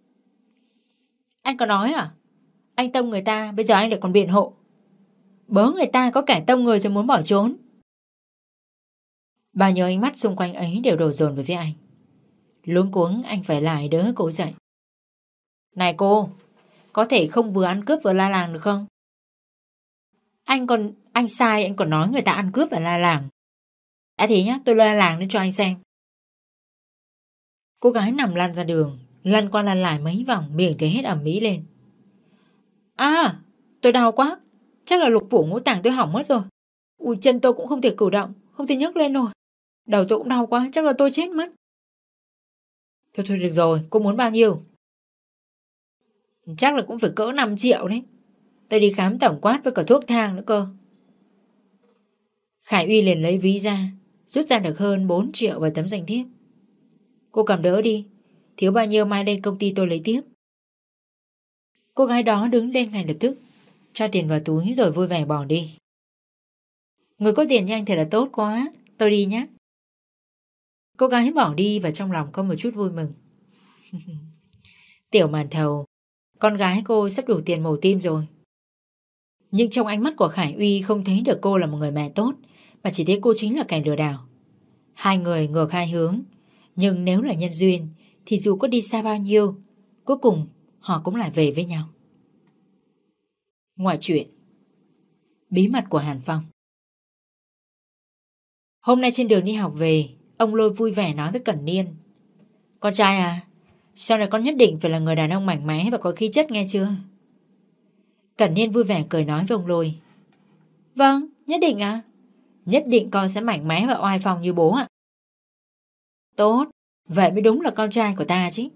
Anh có nói à Anh tông người ta Bây giờ anh lại còn biện hộ Bớ người ta có cả tông người rồi muốn bỏ trốn bà nhiêu ánh mắt xung quanh ấy đều đổ dồn về phía anh Luống cuống anh phải lại đỡ cô dậy. Này cô, có thể không vừa ăn cướp vừa la làng được không? Anh còn, anh sai anh còn nói người ta ăn cướp và la làng. Đã thế nhá, tôi la làng lên cho anh xem. Cô gái nằm lăn ra đường, lăn qua lăn lại mấy vòng miệng thì hết ẩm mỹ lên. À, tôi đau quá, chắc là lục phủ ngũ tạng tôi hỏng mất rồi. Ui chân tôi cũng không thể cử động, không thể nhấc lên rồi Đầu tôi cũng đau quá, chắc là tôi chết mất. Thôi thôi được rồi, cô muốn bao nhiêu? Chắc là cũng phải cỡ 5 triệu đấy. Tôi đi khám tổng quát với cả thuốc thang nữa cơ. Khải Uy liền lấy ví ra, rút ra được hơn 4 triệu và tấm danh thiếp. Cô cầm đỡ đi, thiếu bao nhiêu mai lên công ty tôi lấy tiếp. Cô gái đó đứng lên ngay lập tức, cho tiền vào túi rồi vui vẻ bỏ đi. Người có tiền nhanh thì là tốt quá, tôi đi nhé. Cô gái bỏ đi và trong lòng có một chút vui mừng. Tiểu màn thầu, con gái cô sắp đủ tiền màu tim rồi. Nhưng trong ánh mắt của Khải Uy không thấy được cô là một người mẹ tốt, mà chỉ thấy cô chính là kẻ lừa đảo. Hai người ngược hai hướng, nhưng nếu là nhân duyên thì dù có đi xa bao nhiêu, cuối cùng họ cũng lại về với nhau. ngoại chuyện Bí mật của Hàn Phong Hôm nay trên đường đi học về, Ông Lôi vui vẻ nói với Cẩn Niên Con trai à Sau này con nhất định phải là người đàn ông mạnh mẽ Và có khí chất nghe chưa Cẩn Niên vui vẻ cười nói với ông Lôi Vâng nhất định à Nhất định con sẽ mạnh mẽ và oai phong như bố ạ Tốt Vậy mới đúng là con trai của ta chứ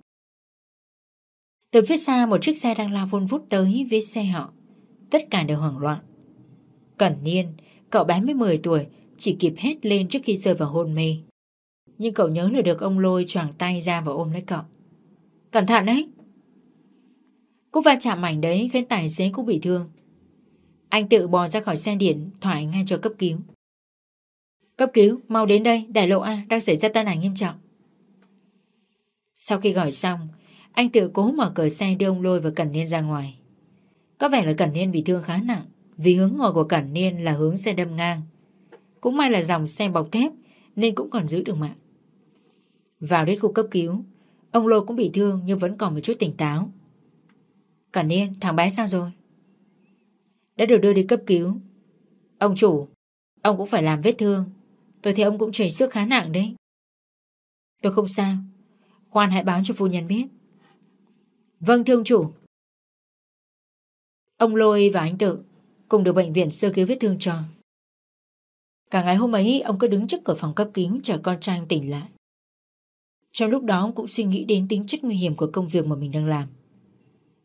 Từ phía xa một chiếc xe đang lao vun vút tới với xe họ Tất cả đều hoảng loạn Cẩn Niên Cậu bé mới 10 tuổi Chỉ kịp hết lên trước khi rơi vào hôn mê nhưng cậu nhớ là được ông lôi choàng tay ra và ôm lấy cậu Cẩn thận đấy Cú va chạm mảnh đấy khiến tài xế cũng bị thương Anh tự bò ra khỏi xe điện thoại ngay cho cấp cứu Cấp cứu, mau đến đây, đại lộ A đang xảy ra tai nạn nghiêm trọng Sau khi gọi xong Anh tự cố mở cửa xe đưa ông lôi và Cẩn Niên ra ngoài Có vẻ là Cẩn Niên bị thương khá nặng Vì hướng ngồi của Cẩn Niên là hướng xe đâm ngang Cũng may là dòng xe bọc thép Nên cũng còn giữ được mạng vào đến khu cấp cứu. Ông Lô cũng bị thương nhưng vẫn còn một chút tỉnh táo. Cẩn niên thằng bé sao rồi? Đã được đưa đi cấp cứu. Ông chủ, ông cũng phải làm vết thương. Tôi thấy ông cũng chảy sức khá nặng đấy. Tôi không sao. Khoan hãy báo cho phu nhân biết. Vâng thưa ông chủ. Ông Lôi và anh Tự cùng được bệnh viện sơ cứu vết thương cho. Cả ngày hôm ấy, ông cứ đứng trước cửa phòng cấp cứu chờ con trai tỉnh lại. Trong lúc đó ông cũng suy nghĩ đến tính chất nguy hiểm của công việc mà mình đang làm.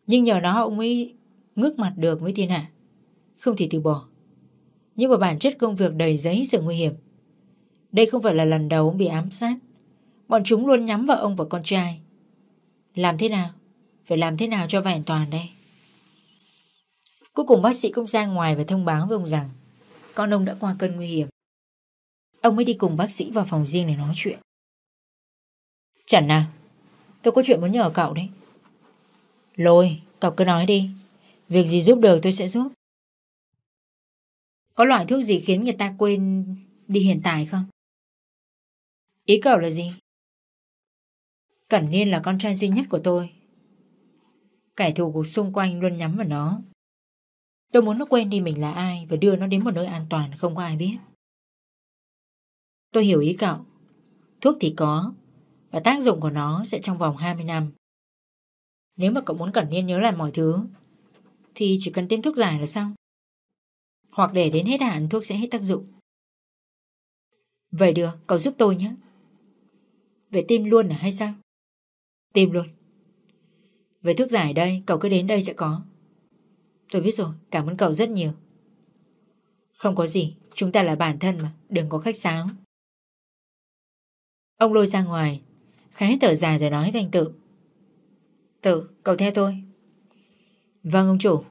Nhưng nhờ đó ông mới ngước mặt được với thiên hạ. Không thể từ bỏ. Nhưng mà bản chất công việc đầy giấy sự nguy hiểm. Đây không phải là lần đầu ông bị ám sát. Bọn chúng luôn nhắm vào ông và con trai. Làm thế nào? Phải làm thế nào cho vẹn toàn đây? Cuối cùng bác sĩ cũng ra ngoài và thông báo với ông rằng con ông đã qua cơn nguy hiểm. Ông mới đi cùng bác sĩ vào phòng riêng để nói chuyện. Trần à, tôi có chuyện muốn nhờ cậu đấy. Lôi, cậu cứ nói đi. Việc gì giúp được tôi sẽ giúp. Có loại thuốc gì khiến người ta quên đi hiện tại không? Ý cậu là gì? Cẩn Niên là con trai duy nhất của tôi. Kẻ thù của xung quanh luôn nhắm vào nó. Tôi muốn nó quên đi mình là ai và đưa nó đến một nơi an toàn không có ai biết. Tôi hiểu ý cậu. Thuốc thì có, và tác dụng của nó sẽ trong vòng 20 năm. Nếu mà cậu muốn cẩn niên nhớ lại mọi thứ thì chỉ cần tiêm thuốc giải là xong. Hoặc để đến hết hạn thuốc sẽ hết tác dụng. Vậy được, cậu giúp tôi nhé. Vậy tiêm luôn à hay sao? Tiêm luôn. Về thuốc giải đây, cậu cứ đến đây sẽ có. Tôi biết rồi, cảm ơn cậu rất nhiều. Không có gì, chúng ta là bản thân mà, đừng có khách sáo. Ông lôi ra ngoài, Khẽ thở dài rồi nói với anh Tự Tự, cậu theo tôi Vâng ông chủ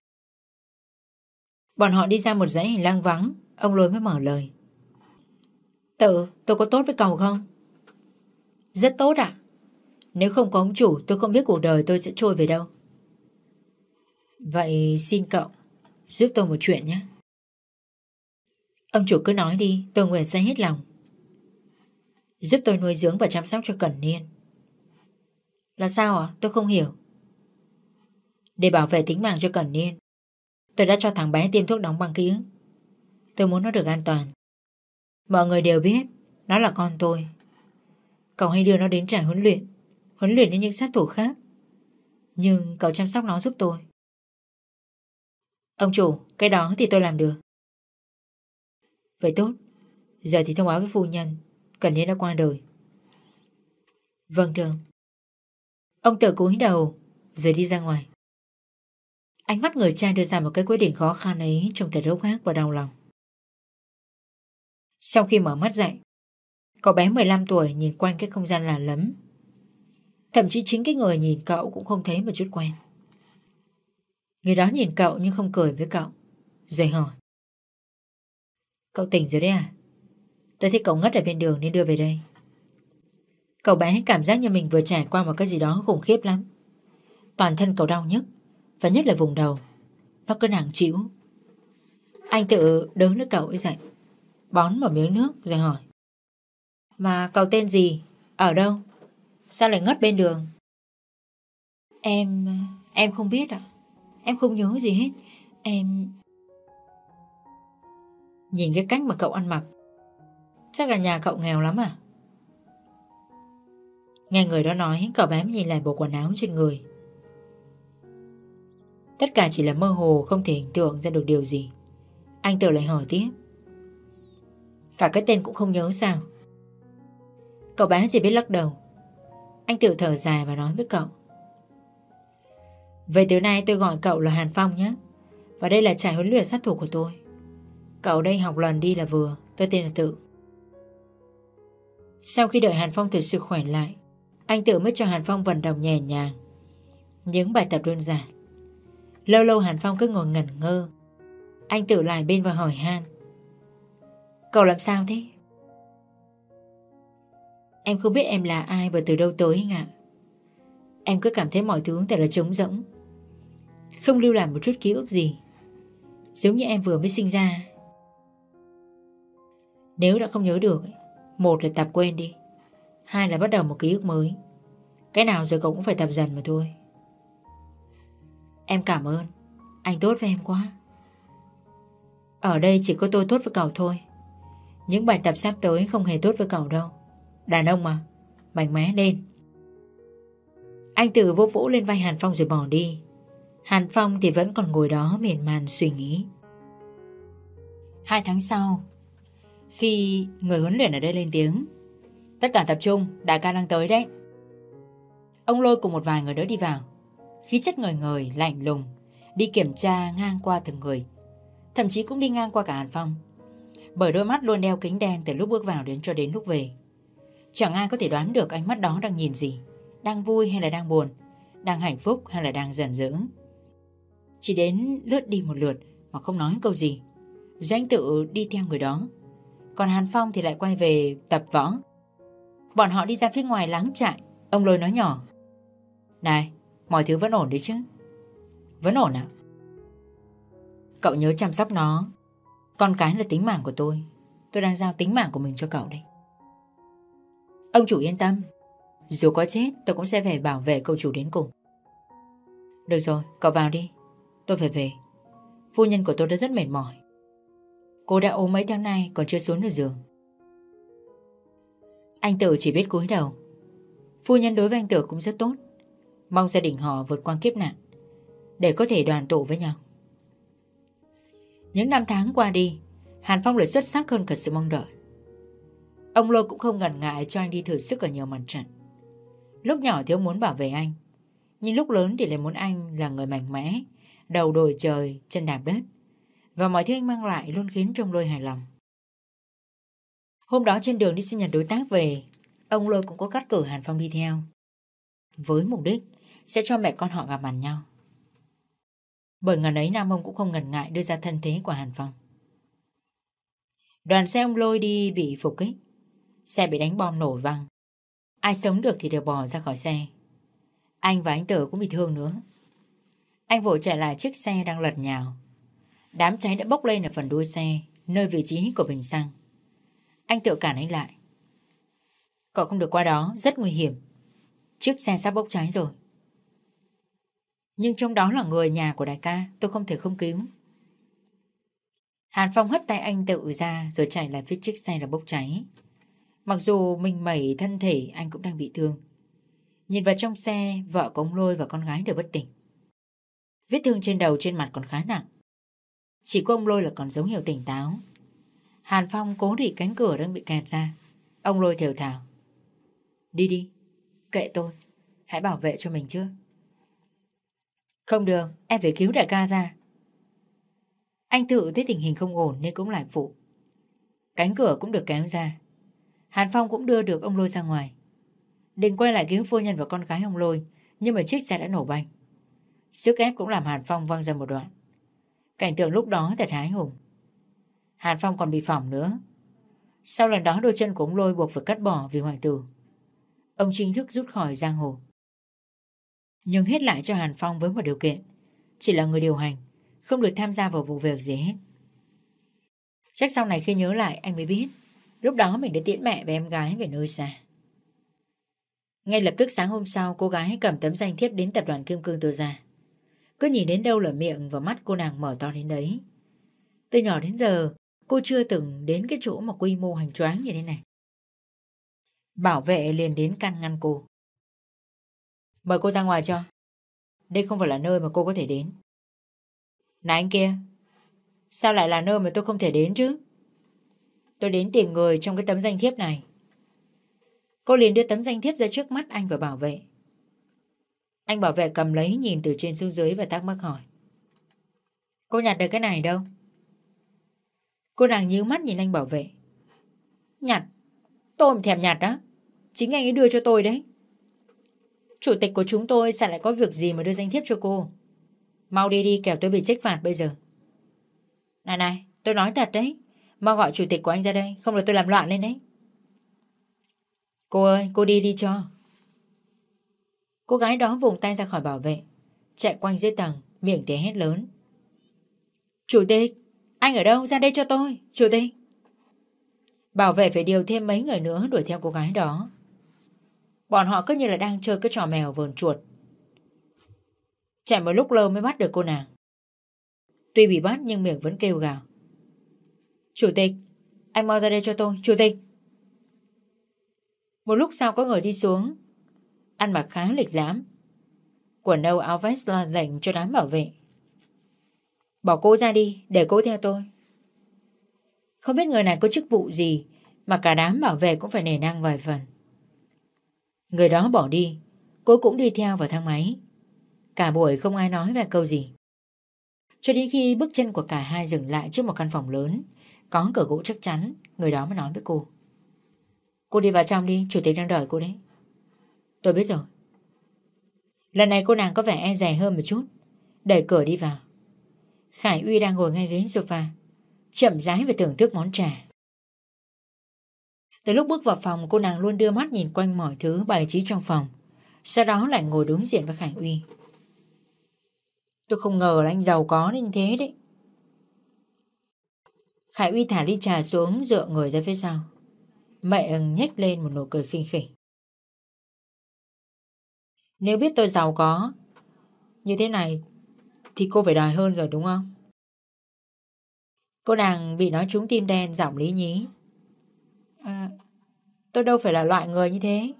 Bọn họ đi ra một dãy hành lang vắng Ông lôi mới mở lời Tự, tôi có tốt với cậu không? Rất tốt ạ Nếu không có ông chủ tôi không biết cuộc đời tôi sẽ trôi về đâu Vậy xin cậu Giúp tôi một chuyện nhé Ông chủ cứ nói đi Tôi nguyện sẽ hết lòng Giúp tôi nuôi dưỡng và chăm sóc cho Cẩn Niên là sao ạ? À? Tôi không hiểu. Để bảo vệ tính mạng cho Cẩn Niên, tôi đã cho thằng bé tiêm thuốc đóng băng ký ức. Tôi muốn nó được an toàn. Mọi người đều biết, nó là con tôi. Cậu hay đưa nó đến trại huấn luyện, huấn luyện đến những sát thủ khác. Nhưng cậu chăm sóc nó giúp tôi. Ông chủ, cái đó thì tôi làm được. Vậy tốt, giờ thì thông báo với phu nhân, Cẩn Niên đã qua đời. Vâng thưa ông. Ông tự cúi đầu rồi đi ra ngoài. Ánh mắt người cha đưa ra một cái quyết định khó khăn ấy trông thật rốc gác và đau lòng. Sau khi mở mắt dậy, cậu bé 15 tuổi nhìn quanh cái không gian là lấm. Thậm chí chính cái người nhìn cậu cũng không thấy một chút quen. Người đó nhìn cậu nhưng không cười với cậu, rồi hỏi. Cậu tỉnh rồi đấy à? Tôi thấy cậu ngất ở bên đường nên đưa về đây. Cậu bé cảm giác như mình vừa trải qua một cái gì đó khủng khiếp lắm. Toàn thân cậu đau nhức, và nhất là vùng đầu. Nó cứ nàng chịu. Anh tự đỡ lấy cậu ấy dậy, bón một miếng nước rồi hỏi. Mà cậu tên gì? Ở đâu? Sao lại ngất bên đường? Em... em không biết ạ. Em không nhớ gì hết. Em... Nhìn cái cách mà cậu ăn mặc Chắc là nhà cậu nghèo lắm à Nghe người đó nói cậu bé nhìn lại bộ quần áo trên người Tất cả chỉ là mơ hồ không thể hình tượng ra được điều gì Anh tự lại hỏi tiếp Cả cái tên cũng không nhớ sao Cậu bé chỉ biết lắc đầu Anh tự thở dài và nói với cậu Về từ nay tôi gọi cậu là Hàn Phong nhé Và đây là trại huấn luyện sát thủ của tôi Cậu đây học lần đi là vừa Tôi tên là Tự Sau khi đợi Hàn Phong thực sự khỏe lại anh tự mới cho Hàn Phong vận động nhẹ nhàng Những bài tập đơn giản Lâu lâu Hàn Phong cứ ngồi ngẩn ngơ Anh tự lại bên và hỏi Han Cậu làm sao thế? Em không biết em là ai và từ đâu tới anh ạ Em cứ cảm thấy mọi thứ thật là trống rỗng Không lưu lại một chút ký ức gì Giống như em vừa mới sinh ra Nếu đã không nhớ được Một là tập quên đi Hai là bắt đầu một ký ức mới Cái nào rồi cậu cũng phải tập dần mà thôi Em cảm ơn Anh tốt với em quá Ở đây chỉ có tôi tốt với cậu thôi Những bài tập sắp tới không hề tốt với cậu đâu Đàn ông mà Mạnh mẽ lên Anh tự vô vũ lên vai Hàn Phong rồi bỏ đi Hàn Phong thì vẫn còn ngồi đó miền màn suy nghĩ Hai tháng sau Khi người huấn luyện ở đây lên tiếng Tất cả tập trung, đại ca đang tới đấy. Ông lôi cùng một vài người đỡ đi vào. Khí chất người người, lạnh lùng, đi kiểm tra ngang qua từng người. Thậm chí cũng đi ngang qua cả Hàn Phong. Bởi đôi mắt luôn đeo kính đen từ lúc bước vào đến cho đến lúc về. Chẳng ai có thể đoán được ánh mắt đó đang nhìn gì. Đang vui hay là đang buồn, đang hạnh phúc hay là đang giận dữ. Chỉ đến lướt đi một lượt mà không nói câu gì. Doanh tự đi theo người đó. Còn Hàn Phong thì lại quay về tập võ Bọn họ đi ra phía ngoài láng trại Ông lôi nói nhỏ Này mọi thứ vẫn ổn đấy chứ Vẫn ổn ạ à? Cậu nhớ chăm sóc nó Con cái là tính mạng của tôi Tôi đang giao tính mạng của mình cho cậu đây Ông chủ yên tâm Dù có chết tôi cũng sẽ về bảo vệ cậu chủ đến cùng Được rồi cậu vào đi Tôi phải về Phu nhân của tôi đã rất mệt mỏi Cô đã ốm mấy tháng nay còn chưa xuống được giường anh Tử chỉ biết cúi đầu Phu nhân đối với anh Tử cũng rất tốt Mong gia đình họ vượt qua kiếp nạn Để có thể đoàn tụ với nhau Những năm tháng qua đi Hàn Phong lại xuất sắc hơn cả sự mong đợi Ông Lôi cũng không ngần ngại cho anh đi thử sức ở nhiều mặt trận Lúc nhỏ thiếu muốn bảo vệ anh Nhưng lúc lớn thì lại muốn anh là người mạnh mẽ Đầu đội trời, chân đạp đất Và mọi thứ anh mang lại luôn khiến trong lôi hài lòng Hôm đó trên đường đi sinh nhật đối tác về, ông Lôi cũng có cắt cử Hàn Phong đi theo. Với mục đích sẽ cho mẹ con họ gặp mặt nhau. Bởi ngần ấy Nam ông cũng không ngần ngại đưa ra thân thế của Hàn Phong. Đoàn xe ông Lôi đi bị phục kích. Xe bị đánh bom nổ văng. Ai sống được thì đều bỏ ra khỏi xe. Anh và anh Tử cũng bị thương nữa. Anh vội chạy lại chiếc xe đang lật nhào. Đám cháy đã bốc lên ở phần đuôi xe, nơi vị trí của bình xăng. Anh tự cản anh lại Cậu không được qua đó Rất nguy hiểm Chiếc xe sắp bốc cháy rồi Nhưng trong đó là người nhà của đại ca Tôi không thể không cứu Hàn Phong hất tay anh tự ra Rồi chạy lại phía chiếc xe là bốc cháy Mặc dù mình mẩy thân thể Anh cũng đang bị thương Nhìn vào trong xe Vợ của ông Lôi và con gái đều bất tỉnh Vết thương trên đầu trên mặt còn khá nặng Chỉ có ông Lôi là còn dấu hiệu tỉnh táo Hàn Phong cố rỉ cánh cửa đang bị kẹt ra. Ông lôi thiểu thảo. Đi đi, kệ tôi. Hãy bảo vệ cho mình chứ. Không được, em phải cứu đại ca ra. Anh tự thấy tình hình không ổn nên cũng lại phụ. Cánh cửa cũng được kéo ra. Hàn Phong cũng đưa được ông lôi ra ngoài. Định quay lại cứu phu nhân và con gái ông lôi, nhưng mà chiếc xe đã nổ banh. Sức ép cũng làm Hàn Phong văng ra một đoạn. Cảnh tượng lúc đó thật hái hùng. Hàn Phong còn bị phỏng nữa. Sau lần đó đôi chân của ông Lôi buộc phải cắt bỏ vì hoại tử. Ông chính thức rút khỏi giang hồ. Nhưng hết lại cho Hàn Phong với một điều kiện. Chỉ là người điều hành, không được tham gia vào vụ việc gì hết. Chắc sau này khi nhớ lại anh mới biết. Lúc đó mình đã tiễn mẹ và em gái về nơi xa. Ngay lập tức sáng hôm sau cô gái cầm tấm danh thiếp đến tập đoàn Kim Cương tôi ra. Cứ nhìn đến đâu là miệng và mắt cô nàng mở to đến đấy. Từ nhỏ đến giờ Cô chưa từng đến cái chỗ mà quy mô hành tráng như thế này. Bảo vệ liền đến căn ngăn cô. Mời cô ra ngoài cho. Đây không phải là nơi mà cô có thể đến. Này anh kia, sao lại là nơi mà tôi không thể đến chứ? Tôi đến tìm người trong cái tấm danh thiếp này. Cô liền đưa tấm danh thiếp ra trước mắt anh và bảo vệ. Anh bảo vệ cầm lấy nhìn từ trên xuống dưới và thắc mắc hỏi. Cô nhặt được cái này đâu? Cô nàng nhíu mắt nhìn anh bảo vệ. Nhặt? Tôi mà thèm nhặt đó. Chính anh ấy đưa cho tôi đấy. Chủ tịch của chúng tôi sẽ lại có việc gì mà đưa danh thiếp cho cô. Mau đi đi kẻo tôi bị trách phạt bây giờ. Này này, tôi nói thật đấy. Mau gọi chủ tịch của anh ra đây, không là tôi làm loạn lên đấy. Cô ơi, cô đi đi cho. Cô gái đó vùng tay ra khỏi bảo vệ, chạy quanh dưới tầng, miệng thì hét lớn. Chủ tịch, anh ở đâu ra đây cho tôi Chủ tịch Bảo vệ phải điều thêm mấy người nữa đuổi theo cô gái đó Bọn họ cứ như là đang chơi cái trò mèo vờn chuột Chạy một lúc lâu mới bắt được cô nàng Tuy bị bắt nhưng miệng vẫn kêu gào Chủ tịch Anh mau ra đây cho tôi Chủ tịch Một lúc sau có người đi xuống Ăn mặc khá lịch lãm Quần âu áo vest là lệnh cho đám bảo vệ Bỏ cô ra đi, để cô theo tôi. Không biết người này có chức vụ gì mà cả đám bảo vệ cũng phải nể năng vài phần. Người đó bỏ đi, cô cũng đi theo vào thang máy. Cả buổi không ai nói về câu gì. Cho đến khi bước chân của cả hai dừng lại trước một căn phòng lớn, có cửa gỗ chắc chắn, người đó mới nói với cô. Cô đi vào trong đi, chủ tịch đang đợi cô đấy. Tôi biết rồi. Lần này cô nàng có vẻ e dè hơn một chút, đẩy cửa đi vào. Khải Uy đang ngồi ngay ghế sofa, chậm rãi và thưởng thức món trà. Từ lúc bước vào phòng, cô nàng luôn đưa mắt nhìn quanh mọi thứ bài trí trong phòng, sau đó lại ngồi đối diện với Khải Uy. Tôi không ngờ là anh giàu có đến thế đấy. Khải Uy thả ly trà xuống dựa người ra phía sau. Mẹ ưng nhếch lên một nụ cười khinh khỉnh. Nếu biết tôi giàu có Như thế này thì cô phải đòi hơn rồi đúng không? Cô nàng bị nói trúng tim đen giọng lý nhí. À, tôi đâu phải là loại người như thế.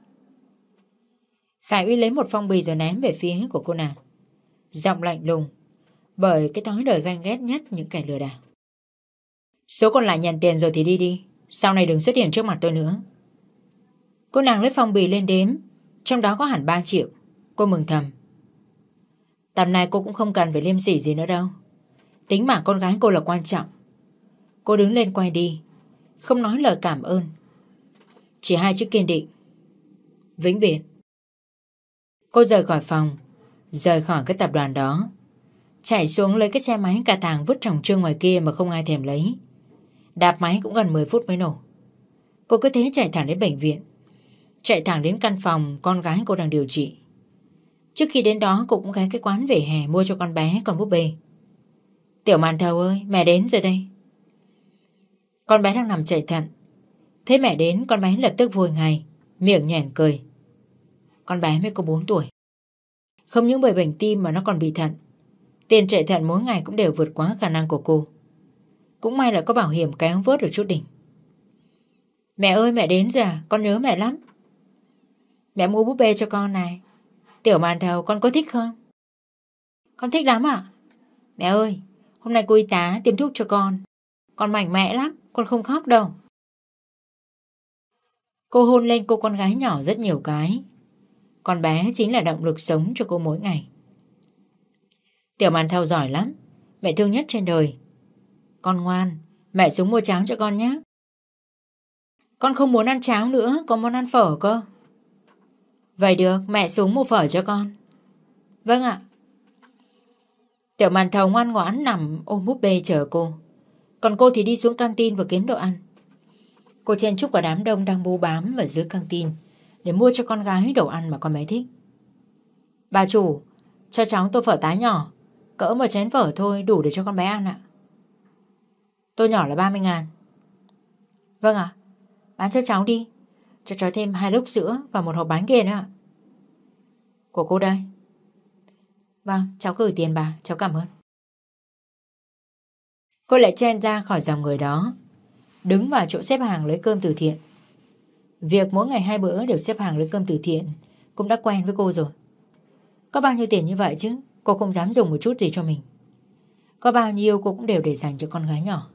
Khải Uy lấy một phong bì rồi ném về phía của cô nàng. Giọng lạnh lùng, bởi cái thói đời ganh ghét nhất những kẻ lừa đảo. Số còn lại nhận tiền rồi thì đi đi, sau này đừng xuất hiện trước mặt tôi nữa. Cô nàng lấy phong bì lên đếm, trong đó có hẳn 3 triệu. Cô mừng thầm. Tầm này cô cũng không cần phải liêm sỉ gì nữa đâu Tính mạng con gái cô là quan trọng Cô đứng lên quay đi Không nói lời cảm ơn Chỉ hai chữ kiên định Vĩnh biệt Cô rời khỏi phòng Rời khỏi cái tập đoàn đó Chạy xuống lấy cái xe máy cà tàng vứt trong trương ngoài kia mà không ai thèm lấy Đạp máy cũng gần 10 phút mới nổ Cô cứ thế chạy thẳng đến bệnh viện Chạy thẳng đến căn phòng con gái cô đang điều trị Trước khi đến đó cô cũng ghé cái quán về hè mua cho con bé con búp bê. Tiểu màn thầu ơi, mẹ đến rồi đây. Con bé đang nằm chạy thận. Thế mẹ đến, con bé lập tức vui ngay, miệng nhẻn cười. Con bé mới có 4 tuổi. Không những bởi bệnh tim mà nó còn bị thận. Tiền chạy thận mỗi ngày cũng đều vượt quá khả năng của cô. Cũng may là có bảo hiểm kéo vớt được chút đỉnh. Mẹ ơi mẹ đến rồi à, con nhớ mẹ lắm. Mẹ mua búp bê cho con này, Tiểu màn thầu con có thích không? Con thích lắm ạ. À? Mẹ ơi, hôm nay cô y tá tiêm thuốc cho con. Con mạnh mẽ lắm, con không khóc đâu. Cô hôn lên cô con gái nhỏ rất nhiều cái. Con bé chính là động lực sống cho cô mỗi ngày. Tiểu màn thầu giỏi lắm, mẹ thương nhất trên đời. Con ngoan, mẹ xuống mua cháo cho con nhé. Con không muốn ăn cháo nữa, con muốn ăn phở cơ. Vậy được, mẹ xuống mua phở cho con. Vâng ạ. Tiểu màn thầu ngoan ngoãn nằm ôm búp bê chờ cô. Còn cô thì đi xuống căng tin và kiếm đồ ăn. Cô chen chúc cả đám đông đang bú bám ở dưới căng tin để mua cho con gái đồ ăn mà con bé thích. Bà chủ, cho cháu tô phở tái nhỏ, cỡ một chén phở thôi đủ để cho con bé ăn ạ. Tô nhỏ là 30 ngàn. Vâng ạ, bán cho cháu đi, cho cháu thêm hai lốc sữa và một hộp bánh kia nữa ạ. Của cô đây. Vâng, cháu gửi tiền bà, cháu cảm ơn. Cô lại chen ra khỏi dòng người đó, đứng vào chỗ xếp hàng lấy cơm từ thiện. Việc mỗi ngày hai bữa đều xếp hàng lấy cơm từ thiện cũng đã quen với cô rồi. Có bao nhiêu tiền như vậy chứ, cô không dám dùng một chút gì cho mình. Có bao nhiêu cô cũng đều để dành cho con gái nhỏ.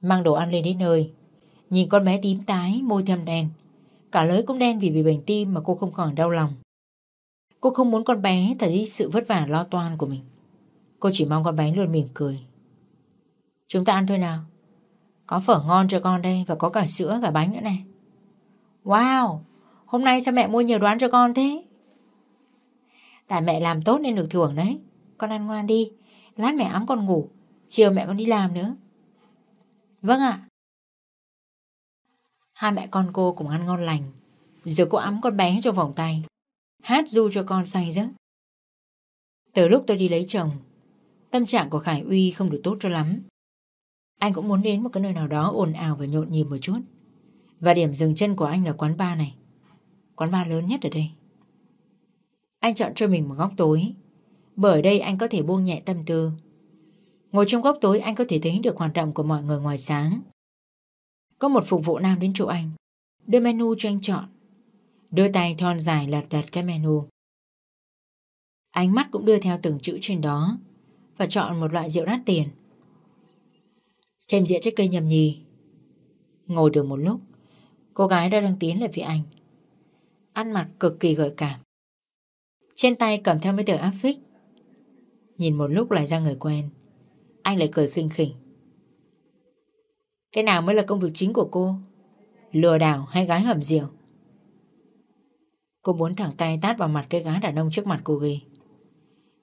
Mang đồ ăn lên đến nơi, Nhìn con bé tím tái, môi thâm đen. Cả lưới cũng đen vì bị bệnh tim mà cô không khỏi đau lòng. Cô không muốn con bé thấy sự vất vả lo toan của mình. Cô chỉ mong con bé luôn mỉm cười. Chúng ta ăn thôi nào. Có phở ngon cho con đây và có cả sữa cả bánh nữa này. Wow, hôm nay sao mẹ mua nhiều đoán cho con thế? Tại mẹ làm tốt nên được thưởng đấy. Con ăn ngoan đi, lát mẹ ấm con ngủ, chiều mẹ con đi làm nữa. Vâng ạ. À. Hai mẹ con cô cùng ăn ngon lành Rồi cô ấm con bé trong vòng tay Hát du cho con say giấc Từ lúc tôi đi lấy chồng Tâm trạng của Khải Uy không được tốt cho lắm Anh cũng muốn đến một cái nơi nào đó ồn ào và nhộn nhịp một chút Và điểm dừng chân của anh là quán bar này Quán bar lớn nhất ở đây Anh chọn cho mình một góc tối Bởi đây anh có thể buông nhẹ tâm tư Ngồi trong góc tối anh có thể thấy được hoạt động của mọi người ngoài sáng có một phục vụ nam đến chỗ anh Đưa menu cho anh chọn Đôi tay thon dài lật đật cái menu Ánh mắt cũng đưa theo từng chữ trên đó Và chọn một loại rượu đắt tiền Thêm dĩa trái cây nhầm nhì Ngồi được một lúc Cô gái đã đang tiến lại phía anh Ăn mặc cực kỳ gợi cảm Trên tay cầm theo mấy tờ áp phích Nhìn một lúc lại ra người quen Anh lại cười khinh khỉnh cái nào mới là công việc chính của cô? Lừa đảo hay gái hầm rượu? Cô muốn thẳng tay tát vào mặt cái gái đàn ông trước mặt cô ghê.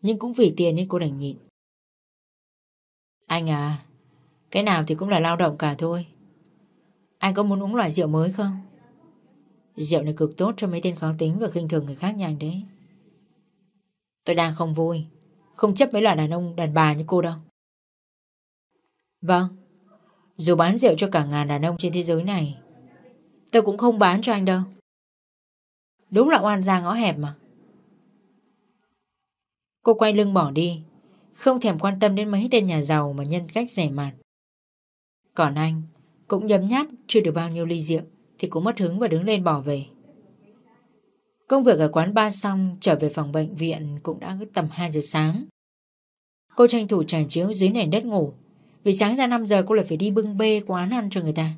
Nhưng cũng vì tiền nên cô đành nhịn. Anh à, cái nào thì cũng là lao động cả thôi. Anh có muốn uống loại rượu mới không? Rượu này cực tốt cho mấy tên khó tính và khinh thường người khác nhanh đấy. Tôi đang không vui, không chấp mấy loại đàn ông đàn bà như cô đâu. Vâng, dù bán rượu cho cả ngàn đàn ông trên thế giới này Tôi cũng không bán cho anh đâu Đúng là oan gia ngõ hẹp mà Cô quay lưng bỏ đi Không thèm quan tâm đến mấy tên nhà giàu Mà nhân cách rẻ mạt Còn anh Cũng nhấm nháp chưa được bao nhiêu ly rượu Thì cũng mất hứng và đứng lên bỏ về Công việc ở quán ba xong Trở về phòng bệnh viện Cũng đã tầm 2 giờ sáng Cô tranh thủ trải chiếu dưới nền đất ngủ vì sáng ra 5 giờ cô lại phải đi bưng bê quán ăn cho người ta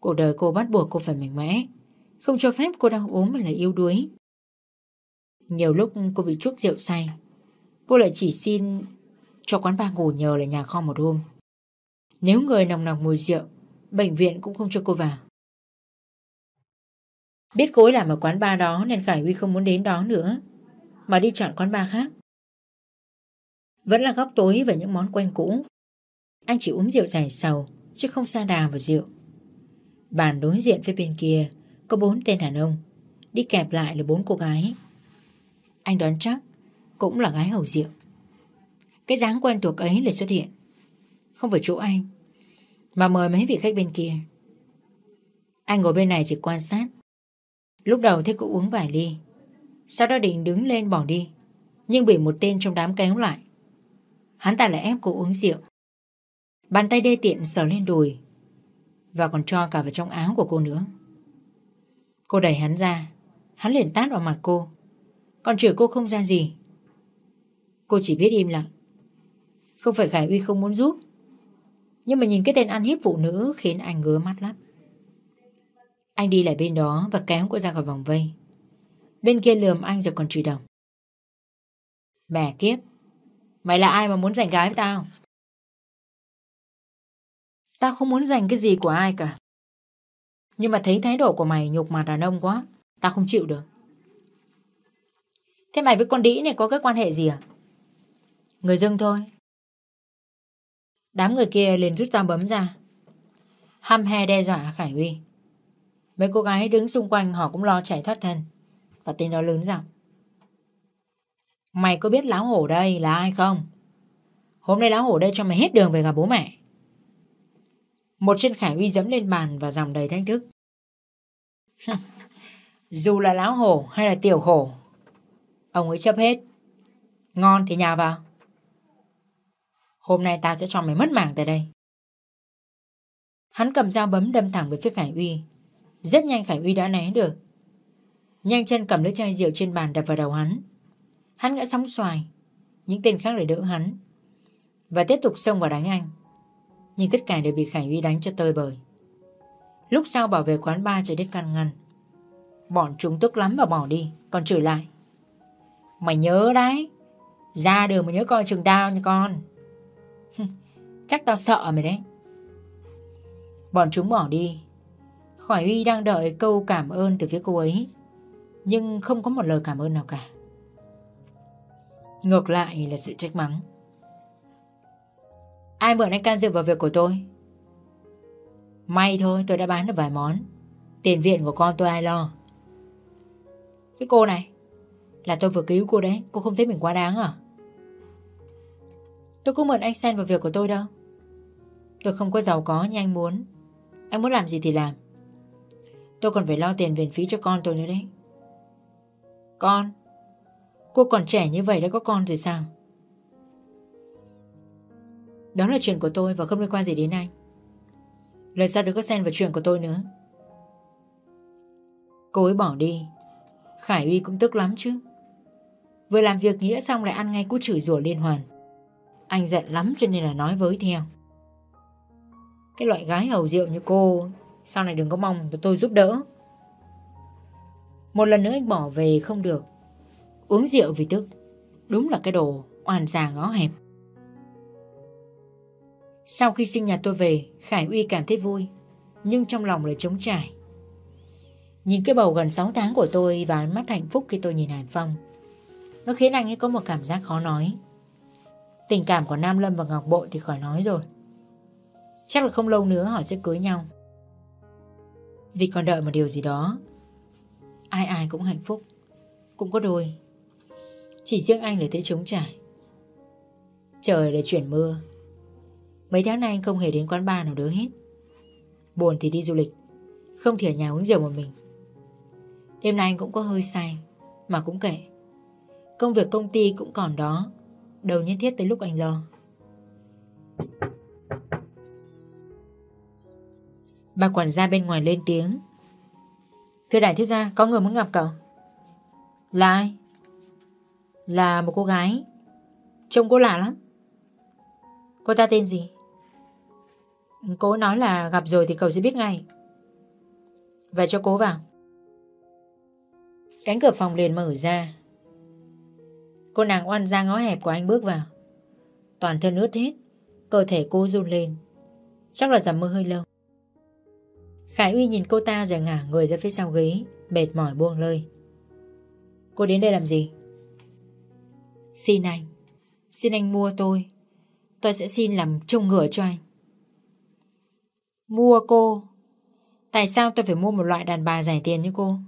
Cuộc đời cô bắt buộc cô phải mạnh mẽ Không cho phép cô đang ốm mà lại yếu đuối Nhiều lúc cô bị chuốc rượu say Cô lại chỉ xin cho quán bar ngủ nhờ lại nhà kho một hôm Nếu người nồng nọc mùi rượu Bệnh viện cũng không cho cô vào Biết cô ấy làm ở quán bar đó Nên Khải Huy không muốn đến đó nữa Mà đi chọn quán bar khác Vẫn là góc tối và những món quen cũ anh chỉ uống rượu giải sầu Chứ không xa đà vào rượu Bàn đối diện với bên kia Có bốn tên đàn ông Đi kẹp lại là bốn cô gái Anh đoán chắc Cũng là gái hầu rượu Cái dáng quen thuộc ấy lại xuất hiện Không phải chỗ anh Mà mời mấy vị khách bên kia Anh ngồi bên này chỉ quan sát Lúc đầu thấy cô uống vài ly Sau đó định đứng lên bỏ đi Nhưng bị một tên trong đám kéo lại Hắn ta lại ép cô uống rượu Bàn tay đê tiện sờ lên đùi Và còn cho cả vào trong áo của cô nữa Cô đẩy hắn ra Hắn liền tát vào mặt cô Còn chửi cô không ra gì Cô chỉ biết im lặng Không phải Khải Uy không muốn giúp Nhưng mà nhìn cái tên ăn hiếp phụ nữ Khiến anh ngứa mắt lắm Anh đi lại bên đó Và kéo cô ra khỏi vòng vây Bên kia lườm anh rồi còn chửi đồng Mẹ kiếp Mày là ai mà muốn giành gái với tao Tao không muốn giành cái gì của ai cả. Nhưng mà thấy thái độ của mày nhục mặt đàn ông quá, tao không chịu được. Thế mày với con đĩ này có cái quan hệ gì à? Người dưng thôi. Đám người kia liền rút dao bấm ra. Hăm he đe dọa Khải Huy. Mấy cô gái đứng xung quanh họ cũng lo chạy thoát thân. Và tên đó lớn giọng. Mày có biết lão hổ đây là ai không? Hôm nay lão hổ đây cho mày hết đường về gặp bố mẹ. Một chân khải uy dẫm lên bàn và dòng đầy thách thức. Dù là lão hổ hay là tiểu hổ, ông ấy chấp hết. Ngon thì nhà vào. Hôm nay ta sẽ cho mày mất mạng tại đây. Hắn cầm dao bấm đâm thẳng về phía Khải Uy. Rất nhanh Khải Uy đã né được. Nhanh chân cầm lấy chai rượu trên bàn đập vào đầu hắn. Hắn ngã sóng xoài. Những tên khác để đỡ hắn. Và tiếp tục xông vào đánh anh. Nhưng tất cả đều bị Khải Huy đánh cho tơi bời Lúc sau bảo vệ quán ba chạy đến căn ngăn Bọn chúng tức lắm và bỏ đi Còn chửi lại Mày nhớ đấy Ra đường mà nhớ coi trường tao nha con Chắc tao sợ mày đấy Bọn chúng bỏ đi Khải Huy đang đợi câu cảm ơn từ phía cô ấy Nhưng không có một lời cảm ơn nào cả Ngược lại là sự trách mắng Ai mượn anh can dự vào việc của tôi May thôi tôi đã bán được vài món Tiền viện của con tôi ai lo Cái cô này Là tôi vừa cứu cô đấy Cô không thấy mình quá đáng à Tôi cũng mượn anh xen vào việc của tôi đâu Tôi không có giàu có như anh muốn Anh muốn làm gì thì làm Tôi còn phải lo tiền viện phí cho con tôi nữa đấy Con Cô còn trẻ như vậy đã có con rồi sao đó là chuyện của tôi và không liên quan gì đến anh Lần sau đừng có xen vào chuyện của tôi nữa Cô ấy bỏ đi Khải Uy cũng tức lắm chứ Vừa làm việc nghĩa xong lại ăn ngay cú chửi rủa liên hoàn Anh giận lắm cho nên là nói với theo Cái loại gái hầu rượu như cô Sau này đừng có mong tôi giúp đỡ Một lần nữa anh bỏ về không được Uống rượu vì tức Đúng là cái đồ oan già ngó hẹp sau khi sinh nhật tôi về, Khải Uy cảm thấy vui, nhưng trong lòng lại trống trải. Nhìn cái bầu gần 6 tháng của tôi và ánh mắt hạnh phúc khi tôi nhìn Hàn Phong, nó khiến anh ấy có một cảm giác khó nói. Tình cảm của Nam Lâm và Ngọc Bộ thì khỏi nói rồi. Chắc là không lâu nữa họ sẽ cưới nhau. Vì còn đợi một điều gì đó. Ai ai cũng hạnh phúc, cũng có đôi. Chỉ riêng anh là thấy trống trải. Trời lại chuyển mưa, Mấy tháng nay anh không hề đến quán bar nào nữa hết Buồn thì đi du lịch Không thể ở nhà uống rượu một mình Đêm nay anh cũng có hơi say Mà cũng kệ Công việc công ty cũng còn đó Đâu nhất thiết tới lúc anh lo Bà quản gia bên ngoài lên tiếng Thưa đại thiếu gia Có người muốn gặp cậu Là ai Là một cô gái Trông cô lạ lắm Cô ta tên gì Cố nói là gặp rồi thì cậu sẽ biết ngay Và cho cố vào Cánh cửa phòng liền mở ra Cô nàng oan ra ngó hẹp của anh bước vào Toàn thân ướt hết Cơ thể cô run lên Chắc là giảm mưa hơi lâu Khải Uy nhìn cô ta rồi ngả người ra phía sau ghế Mệt mỏi buông lơi Cô đến đây làm gì? Xin anh Xin anh mua tôi Tôi sẽ xin làm trông ngựa cho anh Mua cô Tại sao tôi phải mua một loại đàn bà rẻ tiền như cô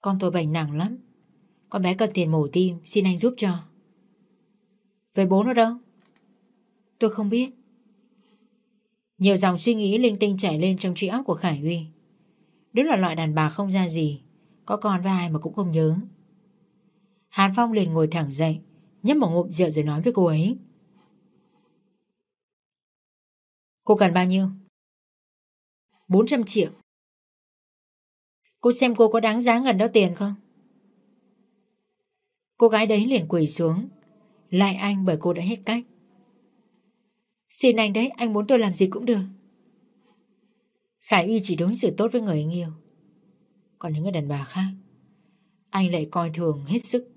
Con tôi bệnh nặng lắm Con bé cần tiền mổ tim Xin anh giúp cho Về bố nó đâu Tôi không biết Nhiều dòng suy nghĩ linh tinh chảy lên trong trí óc của Khải Huy Đúng là loại đàn bà không ra gì Có con với ai mà cũng không nhớ Hàn Phong liền ngồi thẳng dậy Nhấp một ngụm rượu rồi nói với cô ấy Cô cần bao nhiêu? 400 triệu. Cô xem cô có đáng giá gần đó tiền không? Cô gái đấy liền quỳ xuống. Lại anh bởi cô đã hết cách. Xin anh đấy, anh muốn tôi làm gì cũng được. Khải Uy chỉ đối xử tốt với người anh yêu. Còn những người đàn bà khác, anh lại coi thường hết sức.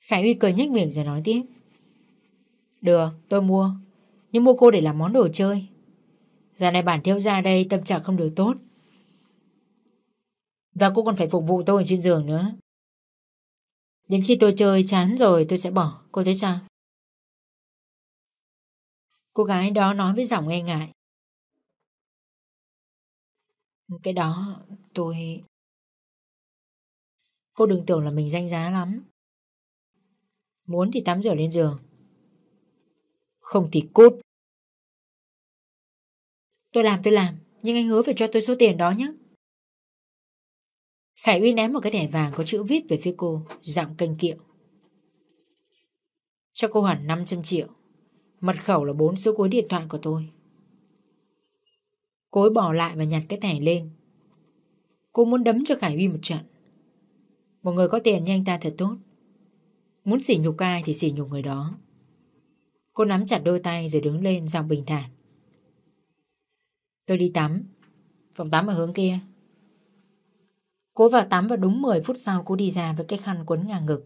Khải Uy cười nhếch miệng rồi nói tiếp. Được, tôi mua nhưng mua cô để làm món đồ chơi. Giờ này bản thiếu ra đây tâm trạng không được tốt. Và cô còn phải phục vụ tôi ở trên giường nữa. Đến khi tôi chơi chán rồi tôi sẽ bỏ, cô thấy sao? Cô gái đó nói với giọng e ngại. Cái đó tôi... Cô đừng tưởng là mình danh giá lắm. Muốn thì tắm rửa lên giường không thì cút. Tôi làm tôi làm, nhưng anh hứa phải cho tôi số tiền đó nhé. Khải Uy ném một cái thẻ vàng có chữ vip về phía cô, giọng kênh kiệu. Cho cô hẳn 500 triệu, mật khẩu là bốn số cuối điện thoại của tôi. Cô ấy bỏ lại và nhặt cái thẻ lên. Cô muốn đấm cho Khải Uy một trận. Một người có tiền như anh ta thật tốt. Muốn xỉ nhục ai thì xỉ nhục người đó. Cô nắm chặt đôi tay rồi đứng lên giọng bình thản. Tôi đi tắm. Phòng tắm ở hướng kia. Cô vào tắm và đúng 10 phút sau cô đi ra với cái khăn quấn ngang ngực.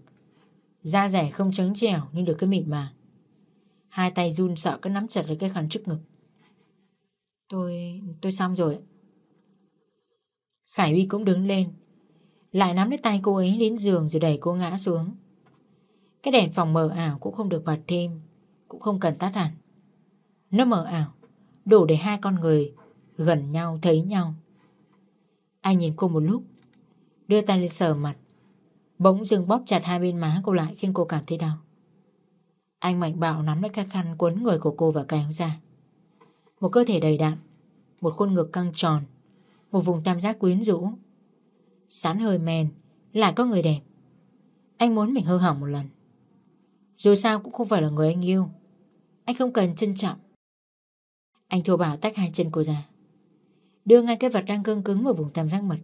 Da rẻ không trắng trẻo nhưng được cái mịn mà. Hai tay run sợ cứ nắm chặt lấy cái khăn trước ngực. Tôi... tôi xong rồi. Khải Huy cũng đứng lên. Lại nắm lấy tay cô ấy đến giường rồi đẩy cô ngã xuống. Cái đèn phòng mờ ảo cũng không được bật thêm cũng không cần tắt hẳn. Nó mờ ảo, đủ để hai con người gần nhau thấy nhau. Anh nhìn cô một lúc, đưa tay lên sờ mặt, bỗng dưng bóp chặt hai bên má cô lại khiến cô cảm thấy đau. Anh mạnh bạo nắm lấy cái khăn cuốn người của cô và kéo ra. Một cơ thể đầy đặn, một khuôn ngực căng tròn, một vùng tam giác quyến rũ. Sán hơi men, lại có người đẹp. Anh muốn mình hư hỏng một lần. Dù sao cũng không phải là người anh yêu Anh không cần trân trọng Anh thô bảo tách hai chân cô ra Đưa ngay cái vật đang cương cứng vào vùng tam giác mật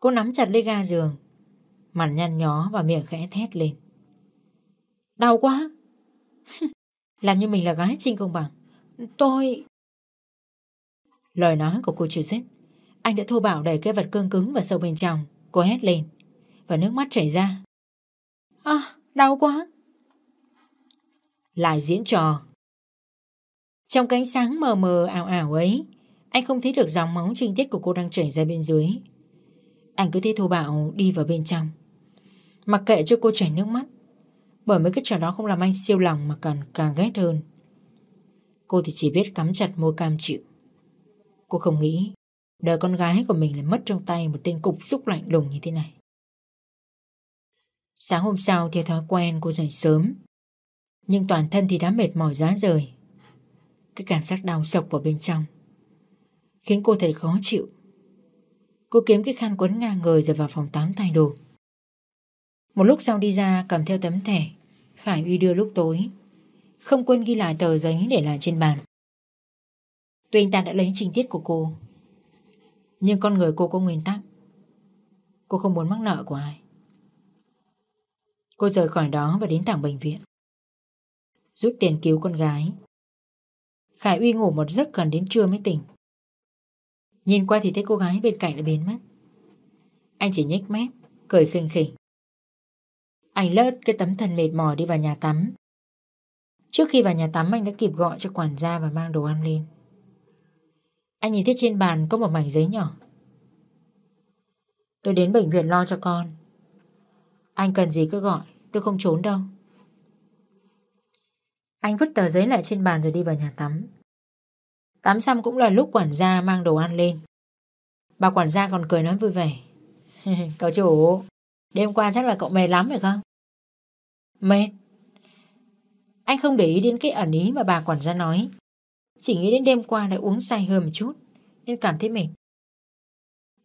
Cô nắm chặt lấy ga giường Mặt nhăn nhó và miệng khẽ thét lên Đau quá Làm như mình là gái trinh công bằng Tôi Lời nói của cô chưa dứt Anh đã thô bảo đẩy cái vật cương cứng vào sâu bên trong Cô hét lên Và nước mắt chảy ra À Đau quá. Lại diễn trò. Trong cánh sáng mờ mờ ảo ảo ấy, anh không thấy được dòng máu trinh tiết của cô đang chảy ra bên dưới. Anh cứ thế thô bạo đi vào bên trong. Mặc kệ cho cô chảy nước mắt, bởi mấy cái trò đó không làm anh siêu lòng mà còn càng ghét hơn. Cô thì chỉ biết cắm chặt môi cam chịu. Cô không nghĩ đời con gái của mình lại mất trong tay một tên cục xúc lạnh lùng như thế này. Sáng hôm sau theo thói quen cô dậy sớm Nhưng toàn thân thì đã mệt mỏi giá rời Cái cảm giác đau sộc vào bên trong Khiến cô thật khó chịu Cô kiếm cái khăn quấn ngang người rồi vào phòng tắm thay đồ Một lúc sau đi ra cầm theo tấm thẻ Khải Uy đưa lúc tối Không quên ghi lại tờ giấy để lại trên bàn Tuy anh ta đã lấy trình tiết của cô Nhưng con người cô có nguyên tắc Cô không muốn mắc nợ của ai Cô rời khỏi đó và đến thẳng bệnh viện Rút tiền cứu con gái Khải Uy ngủ một giấc gần đến trưa mới tỉnh Nhìn qua thì thấy cô gái bên cạnh đã biến mất Anh chỉ nhếch mép Cười khinh khỉnh Anh lướt cái tấm thân mệt mỏi đi vào nhà tắm Trước khi vào nhà tắm anh đã kịp gọi cho quản gia và mang đồ ăn lên Anh nhìn thấy trên bàn có một mảnh giấy nhỏ Tôi đến bệnh viện lo cho con Anh cần gì cứ gọi Tôi không trốn đâu Anh vứt tờ giấy lại trên bàn rồi đi vào nhà tắm Tắm xong cũng là lúc quản gia mang đồ ăn lên Bà quản gia còn cười nói vui vẻ Cậu chủ Đêm qua chắc là cậu mệt lắm phải không Mệt Anh không để ý đến cái ẩn ý mà bà quản gia nói Chỉ nghĩ đến đêm qua đã uống say hơn một chút Nên cảm thấy mệt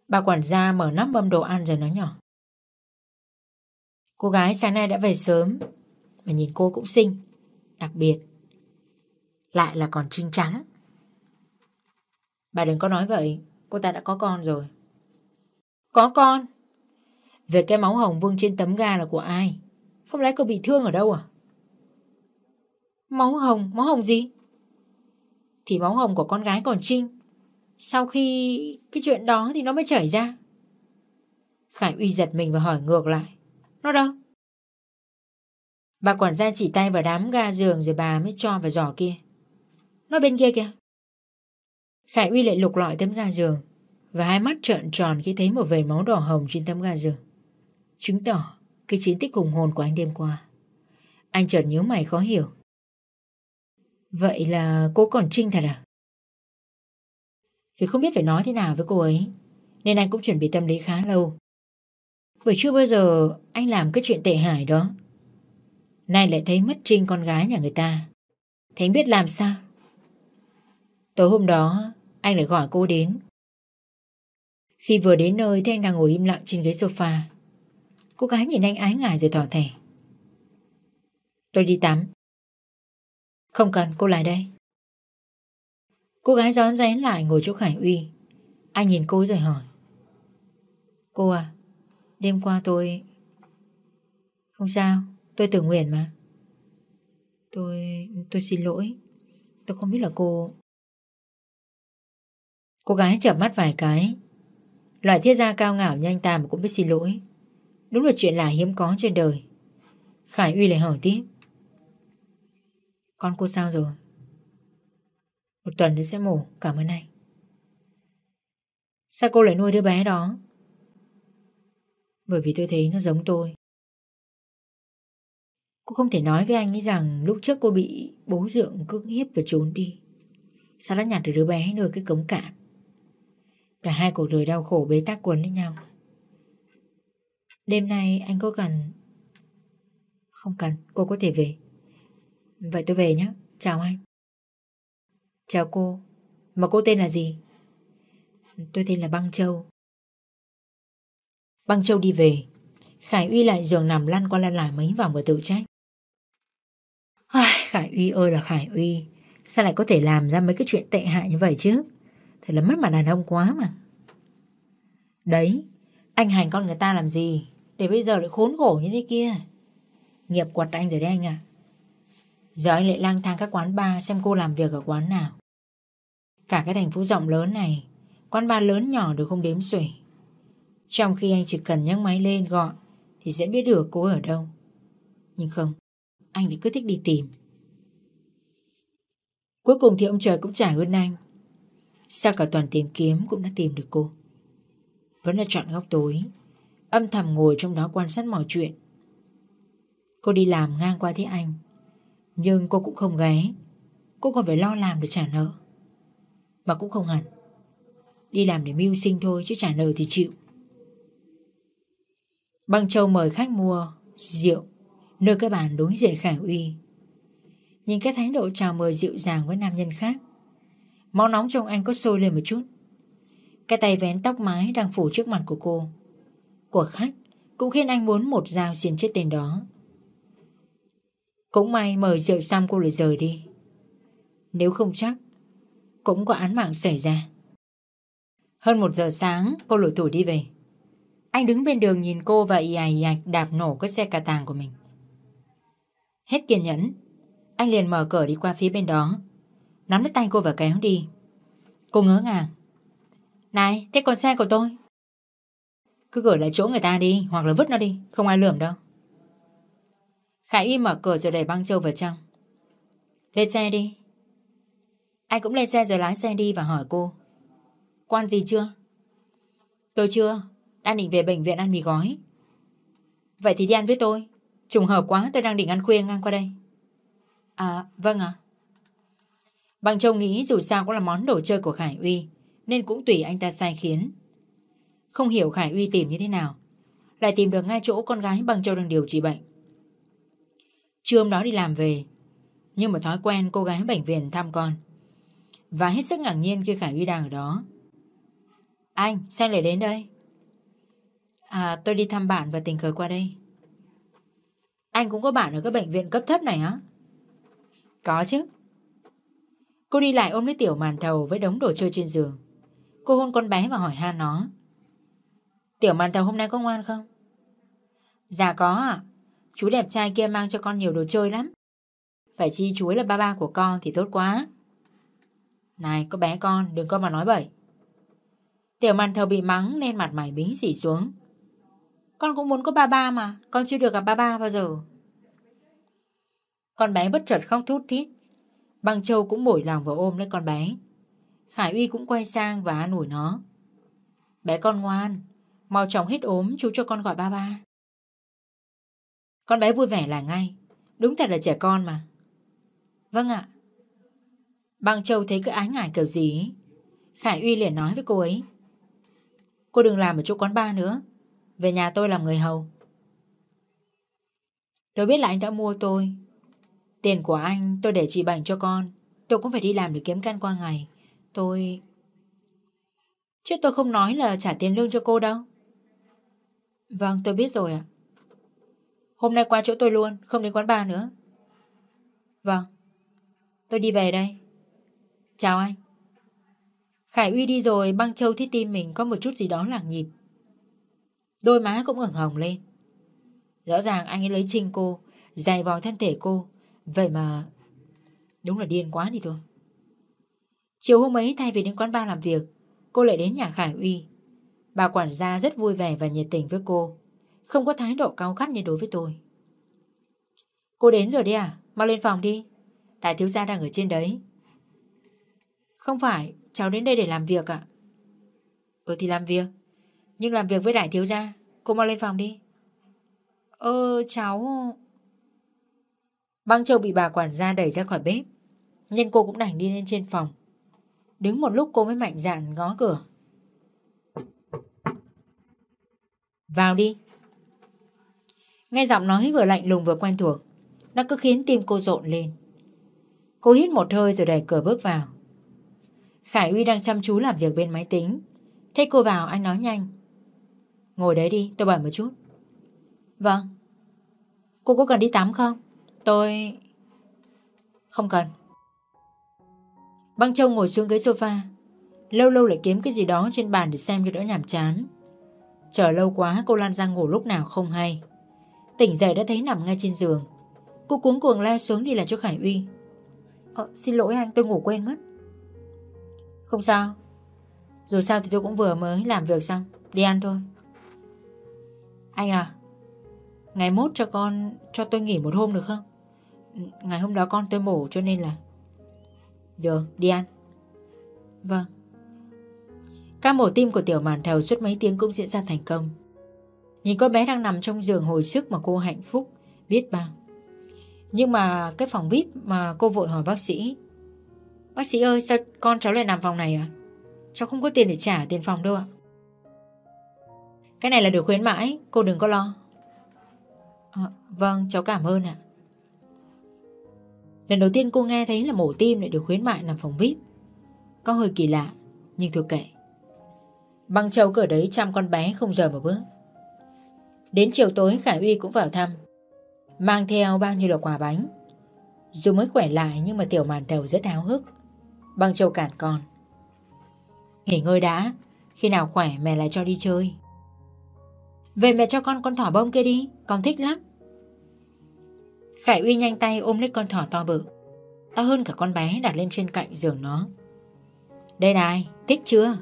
Bà quản gia mở nắp mâm đồ ăn rồi nói nhỏ Cô gái sáng nay đã về sớm Mà nhìn cô cũng xinh Đặc biệt Lại là còn trinh trắng Bà đừng có nói vậy Cô ta đã có con rồi Có con Về cái máu hồng vương trên tấm ga là của ai Không lẽ cô bị thương ở đâu à Máu hồng Máu hồng gì Thì máu hồng của con gái còn trinh Sau khi cái chuyện đó thì nó mới chảy ra Khải Uy giật mình và hỏi ngược lại nó đâu? Bà quản gia chỉ tay vào đám ga giường rồi bà mới cho vào giỏ kia. Nó bên kia kìa. Khải Uy lại lục lọi tấm da giường và hai mắt trợn tròn khi thấy một vệt máu đỏ hồng trên tấm ga giường. Chứng tỏ cái chiến tích hùng hồn của anh đêm qua. Anh chợt nhíu mày khó hiểu. Vậy là cô còn Trinh thật à? Vì không biết phải nói thế nào với cô ấy Nên anh cũng chuẩn bị tâm lý khá lâu bởi chưa bao giờ anh làm cái chuyện tệ hại đó Nay lại thấy mất trinh con gái nhà người ta Thế anh biết làm sao Tối hôm đó Anh lại gọi cô đến Khi vừa đến nơi Thì anh đang ngồi im lặng trên ghế sofa Cô gái nhìn anh ái ngại rồi tỏ thẻ Tôi đi tắm Không cần cô lại đây Cô gái gión rén lại ngồi chỗ Khải Uy Anh nhìn cô rồi hỏi Cô à Đêm qua tôi... Không sao, tôi tự nguyện mà. Tôi... tôi xin lỗi. Tôi không biết là cô... Cô gái chợp mắt vài cái. Loại thiết gia cao ngạo như anh ta mà cũng biết xin lỗi. Đúng là chuyện là hiếm có trên đời. Khải Uy lại hỏi tiếp. Con cô sao rồi? Một tuần nữa sẽ mổ, cảm ơn anh. Sao cô lại nuôi đứa bé đó? Bởi vì tôi thấy nó giống tôi Cô không thể nói với anh ấy rằng lúc trước cô bị bố dượng cưỡng hiếp và trốn đi. Sao đã nhặt được đứa bé nơi cái cống cạn. Cả hai cuộc đời đau khổ bế tắc quấn lấy nhau. Đêm nay anh có cần... Không cần, cô có thể về. Vậy tôi về nhé, chào anh. Chào cô, mà cô tên là gì? Tôi tên là Băng Châu. Băng Châu đi về Khải Uy lại giường nằm lăn qua lăn lại mấy vòng và tự trách Ai, Khải Uy ơi là Khải Uy Sao lại có thể làm ra mấy cái chuyện tệ hại như vậy chứ Thật là mất mặt đàn ông quá mà Đấy Anh hành con người ta làm gì Để bây giờ lại khốn khổ như thế kia Nghiệp quật anh rồi đấy anh ạ à. Giờ anh lại lang thang các quán bar Xem cô làm việc ở quán nào Cả cái thành phố rộng lớn này Quán bar lớn nhỏ đều không đếm xuể trong khi anh chỉ cần nhấc máy lên gọi Thì sẽ biết được cô ở đâu Nhưng không Anh lại cứ thích đi tìm Cuối cùng thì ông trời cũng trả ơn anh Sau cả toàn tìm kiếm cũng đã tìm được cô Vẫn là chọn góc tối Âm thầm ngồi trong đó quan sát mọi chuyện Cô đi làm ngang qua thế anh Nhưng cô cũng không ghé Cô còn phải lo làm để trả nợ Mà cũng không hẳn Đi làm để mưu sinh thôi chứ trả nợ thì chịu Băng Châu mời khách mua rượu nơi cái bàn đối diện Khải Uy. Nhìn cái thái độ chào mời dịu dàng với nam nhân khác, máu nóng trong anh có sôi lên một chút. Cái tay vén tóc mái đang phủ trước mặt của cô, của khách, cũng khiến anh muốn một dao xiên chết tên đó. Cũng may mời rượu xong cô lại rời đi. Nếu không chắc, cũng có án mạng xảy ra. Hơn một giờ sáng, cô lủi thủi đi về. Anh đứng bên đường nhìn cô và ì ạch ạch đạp nổ cái xe cà tàng của mình. Hết kiên nhẫn, anh liền mở cửa đi qua phía bên đó, nắm lấy tay cô và kéo đi. Cô ngớ ngàng. Này, thế còn xe của tôi? Cứ gửi lại chỗ người ta đi, hoặc là vứt nó đi, không ai lượm đâu. Khải Y mở cửa rồi đẩy băng châu vào trong. Lên xe đi. Anh cũng lên xe rồi lái xe đi và hỏi cô. Quan gì chưa? Tôi chưa, đang định về bệnh viện ăn mì gói Vậy thì đi ăn với tôi Trùng hợp quá tôi đang định ăn khuya ngang qua đây À vâng ạ à. Bằng Châu nghĩ dù sao cũng là món đồ chơi của Khải Uy Nên cũng tùy anh ta sai khiến Không hiểu Khải Uy tìm như thế nào Lại tìm được ngay chỗ con gái Bằng Châu đang điều trị bệnh Trưa hôm đó đi làm về Nhưng mà thói quen cô gái bệnh viện thăm con Và hết sức ngạc nhiên khi Khải Uy đang ở đó Anh, sao lại đến đây? À, tôi đi thăm bạn và tình cờ qua đây. Anh cũng có bạn ở các bệnh viện cấp thấp này á? Có chứ. Cô đi lại ôm lấy tiểu màn thầu với đống đồ chơi trên giường. Cô hôn con bé và hỏi han nó. Tiểu màn thầu hôm nay có ngoan không? Dạ có ạ. À. Chú đẹp trai kia mang cho con nhiều đồ chơi lắm. Phải chi chú ấy là ba ba của con thì tốt quá. Này, có bé con, đừng có mà nói bậy. Tiểu màn thầu bị mắng nên mặt mày bính xỉ xuống. Con cũng muốn có ba ba mà Con chưa được gặp ba ba bao giờ Con bé bất chợt khóc thút thít băng Châu cũng mổi lòng và ôm lấy con bé Khải Uy cũng quay sang và an ủi nó Bé con ngoan Mau chóng hết ốm chú cho con gọi ba ba Con bé vui vẻ là ngay Đúng thật là trẻ con mà Vâng ạ băng Châu thấy cứ ái ngại kiểu gì Khải Uy liền nói với cô ấy Cô đừng làm ở chỗ quán ba nữa về nhà tôi làm người hầu. Tôi biết là anh đã mua tôi. Tiền của anh tôi để trị bệnh cho con. Tôi cũng phải đi làm để kiếm can qua ngày. Tôi... Chứ tôi không nói là trả tiền lương cho cô đâu. Vâng, tôi biết rồi ạ. Hôm nay qua chỗ tôi luôn, không đến quán bar nữa. Vâng, tôi đi về đây. Chào anh. Khải Uy đi rồi, băng châu thấy tim mình có một chút gì đó lạc nhịp. Đôi má cũng ửng hồng lên Rõ ràng anh ấy lấy trinh cô Dày vào thân thể cô Vậy mà Đúng là điên quá đi thôi Chiều hôm ấy thay vì đến quán bar làm việc Cô lại đến nhà Khải Uy Bà quản gia rất vui vẻ và nhiệt tình với cô Không có thái độ cao khắt như đối với tôi Cô đến rồi đi à Mau lên phòng đi Đại thiếu gia đang ở trên đấy Không phải Cháu đến đây để làm việc ạ à? Ừ thì làm việc Nhưng làm việc với đại thiếu gia Cô mau lên phòng đi Ơ ờ, cháu Băng Châu bị bà quản gia đẩy ra khỏi bếp Nhưng cô cũng đành đi lên trên phòng Đứng một lúc cô mới mạnh dạn ngó cửa Vào đi Nghe giọng nói vừa lạnh lùng vừa quen thuộc Nó cứ khiến tim cô rộn lên Cô hít một hơi rồi đẩy cửa bước vào Khải Uy đang chăm chú làm việc bên máy tính Thấy cô vào anh nói nhanh Ngồi đấy đi, tôi bày một chút. Vâng. Cô có cần đi tắm không? Tôi... Không cần. Băng Châu ngồi xuống ghế sofa. Lâu lâu lại kiếm cái gì đó trên bàn để xem cho đỡ nhàm chán. Chờ lâu quá cô Lan ra ngủ lúc nào không hay. Tỉnh dậy đã thấy nằm ngay trên giường. Cô cuống cuồng la xuống đi là cho Khải Uy. Ờ, xin lỗi anh, tôi ngủ quên mất. Không sao. Dù sao thì tôi cũng vừa mới làm việc xong. Đi ăn thôi. Anh à Ngày mốt cho con Cho tôi nghỉ một hôm được không ừ, Ngày hôm đó con tôi mổ cho nên là Được đi ăn Vâng Ca mổ tim của tiểu màn thầu suốt mấy tiếng cũng diễn ra thành công Nhìn con bé đang nằm trong giường hồi sức mà cô hạnh phúc Biết bao Nhưng mà cái phòng VIP mà cô vội hỏi bác sĩ Bác sĩ ơi sao con cháu lại nằm phòng này à Cháu không có tiền để trả tiền phòng đâu ạ à? Cái này là được khuyến mãi, cô đừng có lo. À, vâng, cháu cảm ơn ạ. Lần đầu tiên cô nghe thấy là mổ tim lại được khuyến mại nằm phòng VIP. Có hơi kỳ lạ, nhưng thôi kệ. Băng châu ở đấy chăm con bé không rời một bước. Đến chiều tối Khải Uy cũng vào thăm. Mang theo bao nhiêu là quà bánh. Dù mới khỏe lại nhưng mà tiểu màn đầu rất háo hức. Băng châu cản con. Nghỉ ngơi đã, khi nào khỏe mẹ lại cho đi chơi. Về mẹ cho con con thỏ bông kia đi Con thích lắm Khải Uy nhanh tay ôm lấy con thỏ to bự To hơn cả con bé đặt lên trên cạnh giường nó Đây này, thích chưa?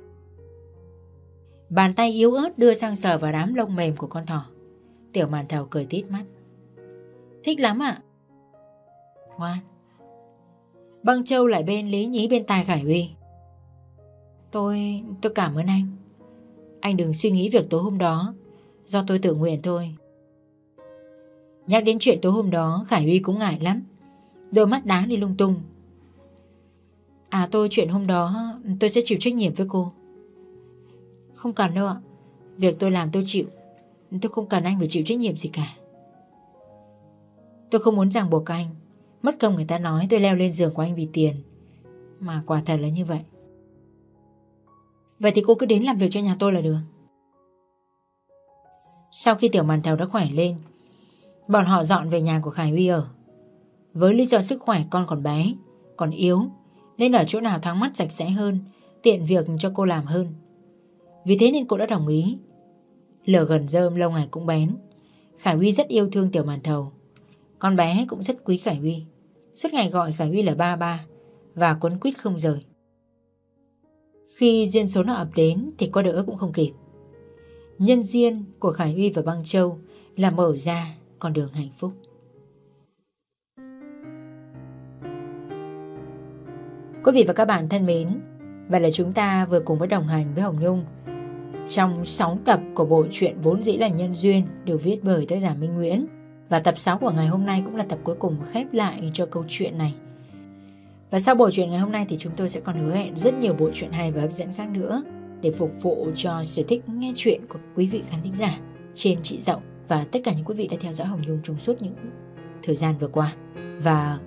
Bàn tay yếu ớt đưa sang sờ vào đám lông mềm của con thỏ Tiểu màn thầu cười tít mắt Thích lắm ạ à? Ngoan Băng Châu lại bên Lý Nhí bên tai Khải Huy Tôi... tôi cảm ơn anh Anh đừng suy nghĩ việc tối hôm đó Do tôi tự nguyện thôi Nhắc đến chuyện tối hôm đó Khải Huy cũng ngại lắm Đôi mắt đá đi lung tung À tôi chuyện hôm đó Tôi sẽ chịu trách nhiệm với cô Không cần đâu ạ Việc tôi làm tôi chịu Tôi không cần anh phải chịu trách nhiệm gì cả Tôi không muốn ràng buộc anh Mất công người ta nói tôi leo lên giường của anh vì tiền Mà quả thật là như vậy Vậy thì cô cứ đến làm việc cho nhà tôi là được sau khi tiểu màn thầu đã khỏe lên. Bọn họ dọn về nhà của Khải Huy ở. Với lý do sức khỏe con còn bé, còn yếu, nên ở chỗ nào thoáng mắt sạch sẽ hơn, tiện việc cho cô làm hơn. Vì thế nên cô đã đồng ý. Lửa gần rơm lâu ngày cũng bén. Khải Huy rất yêu thương tiểu màn thầu. Con bé cũng rất quý Khải Huy. Suốt ngày gọi Khải Huy là ba ba và quấn quýt không rời. Khi duyên số nó ập đến thì có đỡ cũng không kịp nhân duyên của Khải Uy và Băng Châu là mở ra con đường hạnh phúc. Quý vị và các bạn thân mến, vậy là chúng ta vừa cùng với đồng hành với Hồng Nhung trong 6 tập của bộ truyện vốn dĩ là nhân duyên được viết bởi tác giả Minh Nguyễn và tập 6 của ngày hôm nay cũng là tập cuối cùng khép lại cho câu chuyện này. Và sau bộ truyện ngày hôm nay thì chúng tôi sẽ còn hứa hẹn rất nhiều bộ truyện hay và hấp dẫn khác nữa để phục vụ cho sở thích nghe chuyện của quý vị khán thính giả trên chị Dậu và tất cả những quý vị đã theo dõi Hồng Nhung trong suốt những thời gian vừa qua. Và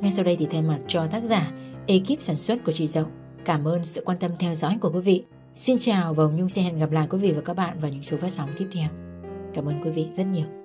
ngay sau đây thì thay mặt cho tác giả, ekip sản xuất của chị Dậu, cảm ơn sự quan tâm theo dõi của quý vị. Xin chào và Hồng Nhung sẽ hẹn gặp lại quý vị và các bạn vào những số phát sóng tiếp theo. Cảm ơn quý vị rất nhiều.